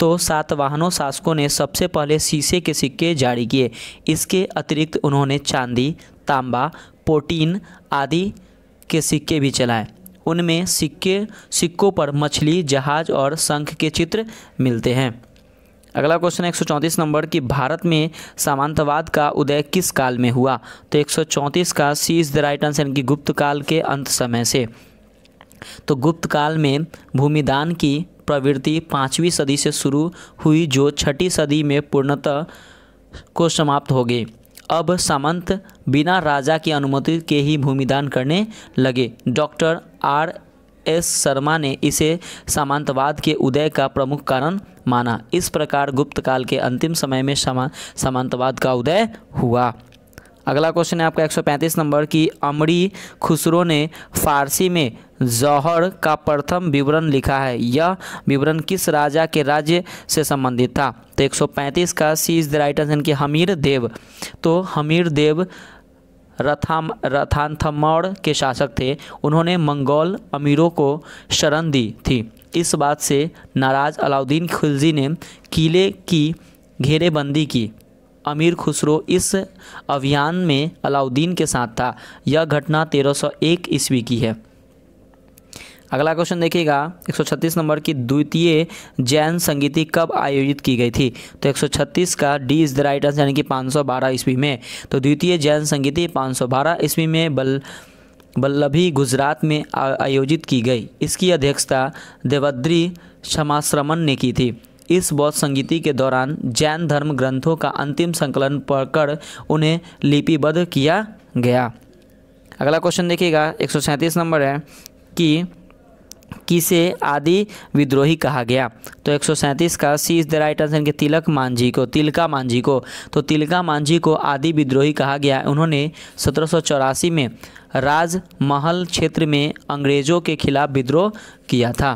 A: तो सात वाहनों शासकों ने सबसे पहले शीशे के सिक्के जारी किए इसके अतिरिक्त उन्होंने चांदी तांबा पोटीन आदि के सिक्के भी चलाए उनमें सिक्के सिक्कों पर मछली जहाज और शंख के चित्र मिलते हैं अगला क्वेश्चन है एक नंबर कि भारत में सामंतवाद का उदय किस काल में हुआ तो एक का C is the right answer इनकी गुप्त काल के अंत समय से तो गुप्त काल में भूमिदान की प्रवृत्ति पाँचवीं सदी से शुरू हुई जो छठी सदी में पूर्णतः को समाप्त हो गई अब सामंत बिना राजा की अनुमति के ही भूमिदान करने लगे डॉक्टर आर एस शर्मा ने इसे सामंतवाद के उदय का प्रमुख कारण माना इस प्रकार गुप्त काल के अंतिम समय में समा सामंतवाद का उदय हुआ अगला क्वेश्चन है आपका 135 नंबर की अमरी खुसरो ने फारसी में जौहर का प्रथम विवरण लिखा है यह विवरण किस राजा के राज्य से संबंधित था तो 135 का C is the right answer के हमीर देव तो हमीर देव रथाम रथान्थमौर के शासक थे उन्होंने मंगोल अमीरों को शरण दी थी इस बात से नाराज़ अलाउद्दीन खिलजी ने किले की घेरेबंदी की अमीर खुसरो इस अभियान में अलाउद्दीन के साथ था यह घटना 1301 ईस्वी की है अगला क्वेश्चन देखिएगा 136 नंबर की द्वितीय जैन संगीति कब आयोजित की गई थी तो 136 का D is the right answer यानी कि 512 ईस्वी में तो द्वितीय जैन संगीति 512 ईस्वी में बल बल्लभी गुजरात में आयोजित की गई इसकी अध्यक्षता देवद्री क्षमाश्रमन ने की थी इस बौद्ध संगीति के दौरान जैन धर्म ग्रंथों का अंतिम संकलन पढ़कर उन्हें लिपिबद्ध किया गया अगला क्वेश्चन देखिएगा एक नंबर है कि किसे आदि विद्रोही कहा गया तो 137 का C is the right answer के तिलक मांझी को तिलका मांझी को तो तिलका मांझी को आदि विद्रोही कहा गया उन्होंने सत्रह में राजमहल क्षेत्र में अंग्रेज़ों के खिलाफ विद्रोह किया था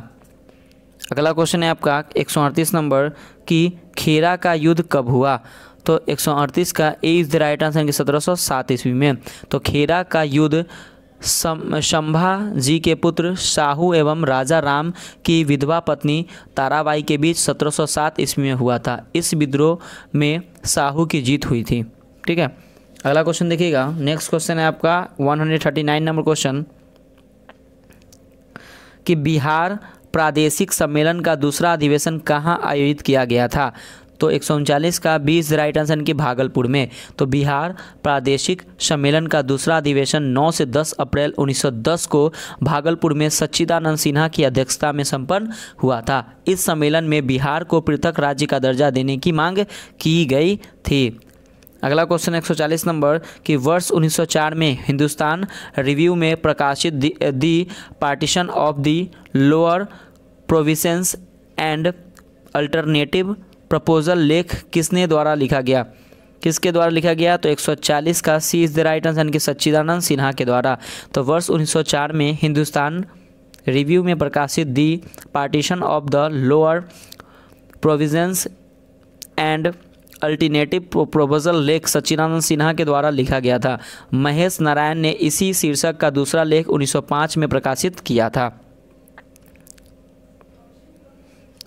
A: अगला क्वेश्चन है आपका एक नंबर कि खेरा का युद्ध कब हुआ तो 138 का A is the right answer के सात ईस्वी में तो खेरा का युद्ध शंभा जी के पुत्र शाहू एवं राजा राम की विधवा पत्नी ताराबाई के बीच 1707 ईस्वी में हुआ था इस विद्रोह में शाहू की जीत हुई थी ठीक है अगला क्वेश्चन देखिएगा नेक्स्ट क्वेश्चन है आपका 139 नंबर क्वेश्चन कि बिहार प्रादेशिक सम्मेलन का दूसरा अधिवेशन कहाँ आयोजित किया गया था तो एक का बीस राइट आंसर की भागलपुर में तो बिहार प्रादेशिक सम्मेलन का दूसरा अधिवेशन नौ से दस अप्रैल 1910 को भागलपुर में सच्चिदानंद सिन्हा की अध्यक्षता में संपन्न हुआ था इस सम्मेलन में बिहार को पृथक राज्य का दर्जा देने की मांग की गई थी अगला क्वेश्चन एक 140 नंबर कि वर्ष 1904 में हिंदुस्तान रिव्यू में प्रकाशित the partition of the lower provinces and alternative proposal लेख किसने द्वारा लिखा गया किसके द्वारा लिखा गया तो 140 का C is the right answer यानी सच्चिदानंद सिन्हा के द्वारा तो वर्ष 1904 में हिंदुस्तान रिव्यू में प्रकाशित the partition of the lower provisions and alternative proposal लेख सच्चिदानंद सिन्हा के द्वारा लिखा गया था महेश नारायण ने इसी शीर्षक का दूसरा लेख 1905 में प्रकाशित किया था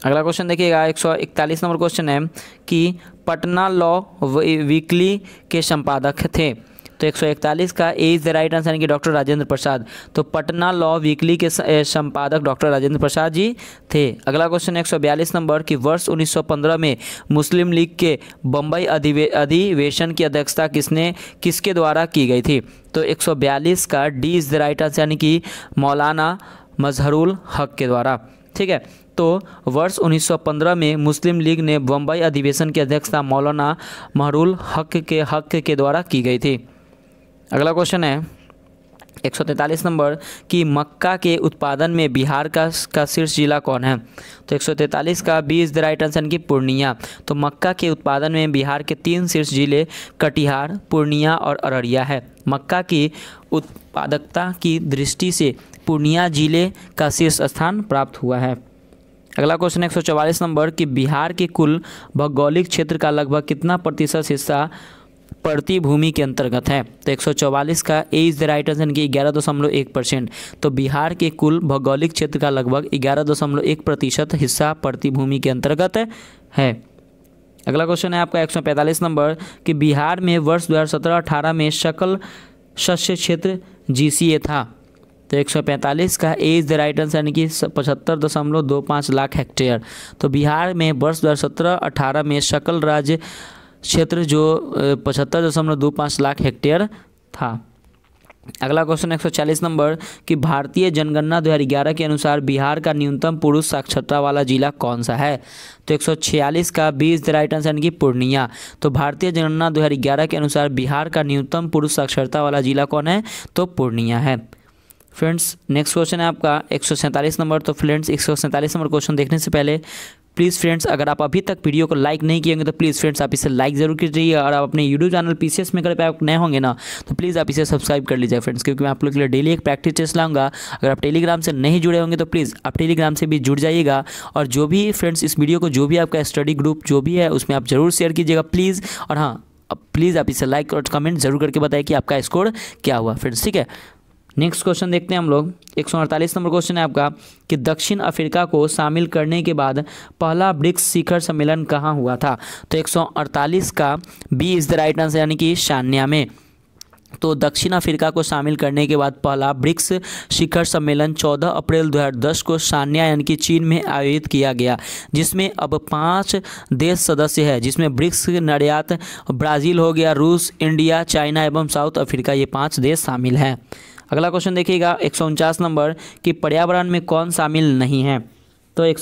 A: अगला क्वेश्चन देखिएगा एक सौ इकतालीस नंबर क्वेश्चन है कि पटना लॉ वीकली के संपादक थे तो 141 का A is the right answer यानी कि डॉक्टर राजेंद्र प्रसाद तो पटना लॉ वीकली के संपादक डॉक्टर राजेंद्र प्रसाद जी थे अगला क्वेश्चन है बयालीस नंबर कि वर्ष 1915 में मुस्लिम लीग के बम्बई अधिवेशन की अध्यक्षता किसने किसके द्वारा की गई थी तो 142 का D is the right answer यानी कि मौलाना मजहरुल हक के द्वारा ठीक है तो वर्ष 1915 में मुस्लिम लीग ने बम्बई अधिवेशन की अध्यक्षता मौलाना महरुल हक के हक के द्वारा की गई थी अगला क्वेश्चन है एक नंबर कि मक्का के उत्पादन में बिहार का का शीर्ष जिला कौन है तो 143 का B is the right answer की पूर्णिया तो मक्का के उत्पादन में बिहार के तीन शीर्ष जिले कटिहार पूर्णिया और अररिया है मक्का की उत्पादकता की दृष्टि से पूर्णिया जिले का शीर्ष स्थान प्राप्त हुआ है अगला क्वेश्चन एक सौ नंबर कि बिहार के कुल भौगोलिक क्षेत्र का लगभग कितना प्रतिशत हिस्सा प्रति भूमि के अंतर्गत है तो 144 का A is the right answer की ग्यारह दशमलव एक परसेंट तो बिहार के कुल भौगोलिक क्षेत्र का लगभग ग्यारह दशमलव एक प्रतिशत हिस्सा प्रति भूमि के अंतर्गत है अगला क्वेश्चन है आपका 145 नंबर कि बिहार में वर्ष 2017-18 में शकल शस्य क्षेत्र जीसीए था तो 145 का A is the right answer यानी कि पचहत्तर दशमलव दो पाँच लाख हेक्टेयर तो बिहार में वर्ष दो हज़ार में सकल राज्य क्षेत्र जो पचहत्तर दशमलव दो पाँच लाख हेक्टेयर था अगला क्वेश्चन 140 नंबर कि भारतीय जनगणना 2011 के अनुसार बिहार का न्यूनतम पुरुष साक्षरता वाला जिला कौन सा है तो 146 का B is the right answer यानी कि पूर्णिया तो भारतीय जनगणना 2011 के अनुसार बिहार का न्यूनतम पुरुष साक्षरता वाला जिला कौन है तो पूर्णिया है फ्रेंड्स नेक्स्ट क्वेश्चन है आपका एक नंबर तो फ्रेंड्स एक नंबर क्वेश्चन देखने से पहले प्लीज़ फ्रेंड्स अगर आप अभी तक वीडियो को लाइक नहीं किएंगे तो प्लीज़ फ्रेंड्स आप इसे लाइक जरूर कीजिए और आप अपने YouTube channel P C S में अगर आप नए होंगे ना तो प्लीज़ आप इसे सब्सक्राइब कर लीजिए फ्रेंड्स क्योंकि मैं आप लोग के लिए डेली एक प्रैक्टिस टेस्ट लाऊंगा अगर आप टेलीग्राम से नहीं जुड़े होंगे तो प्लीज़ आप टेलीग्राम से भी जुड़ जाइएगा और जो भी फ्रेंड्स इस वीडियो को जो भी आपका स्टडी ग्रुप जो भी है उसमें आप ज़रूर शेयर कीजिएगा प्लीज़ और हाँ प्लीज़ आप इसे लाइक और कमेंट जरूर करके बताइए कि आपका स्कोर क्या हुआ फ्रेंड्स ठीक है नेक्स्ट क्वेश्चन देखते हैं हम लोग एक नंबर क्वेश्चन है आपका कि दक्षिण अफ्रीका को शामिल करने के बाद पहला ब्रिक्स शिखर सम्मेलन कहाँ हुआ था तो 148 का B is the right answer यानी कि शान्या में तो दक्षिण अफ्रीका को शामिल करने के बाद पहला ब्रिक्स शिखर सम्मेलन 14 अप्रैल 2010 को सान्या यानी कि चीन में आयोजित किया गया जिसमें अब पांच देश सदस्य हैं जिसमें ब्रिक्स निर्यात ब्राज़ील हो गया रूस इंडिया चाइना एवं साउथ अफ्रीका ये पांच देश शामिल हैं अगला क्वेश्चन देखिएगा एक नंबर कि पर्यावरण में कौन शामिल नहीं है तो एक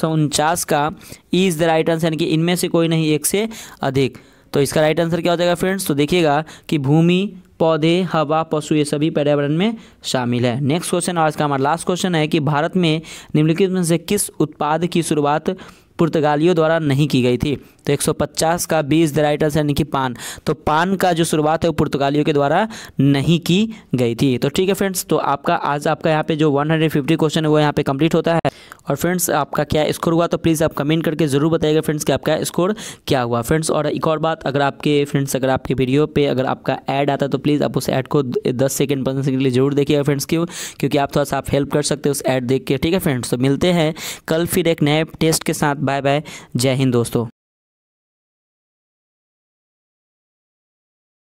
A: का इज़ द राइट आंसर यानी कि इनमें से कोई नहीं एक से अधिक तो इसका राइट आंसर क्या हो जाएगा फ्रेंड्स तो देखिएगा कि भूमि पौधे हवा पशु ये सभी पर्यावरण में शामिल है नेक्स्ट क्वेश्चन आज का हमारा लास्ट क्वेश्चन है कि भारत में निम्नलिखित में से किस उत्पाद की शुरुआत पुर्तगालियों द्वारा नहीं की गई थी तो 150 का बीज द राइटर से यानी कि पान तो पान का जो शुरुआत है वो पुर्तगालियों के द्वारा नहीं की गई थी तो ठीक है फ्रेंड्स तो आपका आज आपका यहाँ पे जो 150 क्वेश्चन है वो यहाँ पे कंप्लीट होता है और फ्रेंड्स आपका क्या स्कोर हुआ तो प्लीज़ आप कमेंट करके ज़रूर बताइएगा फ्रेंड्स कि आपका स्कोर क्या हुआ फ्रेंड्स और एक और बात अगर आपके फ्रेंड्स अगर आपके वीडियो पे अगर आपका ऐड आता है तो प्लीज़ आप उस ऐड को दस सेकेंड पंद्रह सेकेंड के लिए जरूर देखिएगा फ्रेंड्स क्यों क्योंकि आप थोड़ा सा आप हेल्प कर सकते हो उस ऐड देख के ठीक है फ्रेंड्स तो मिलते हैं कल फिर एक नए टेस्ट के साथ बाय बाय जय हिंद दोस्तों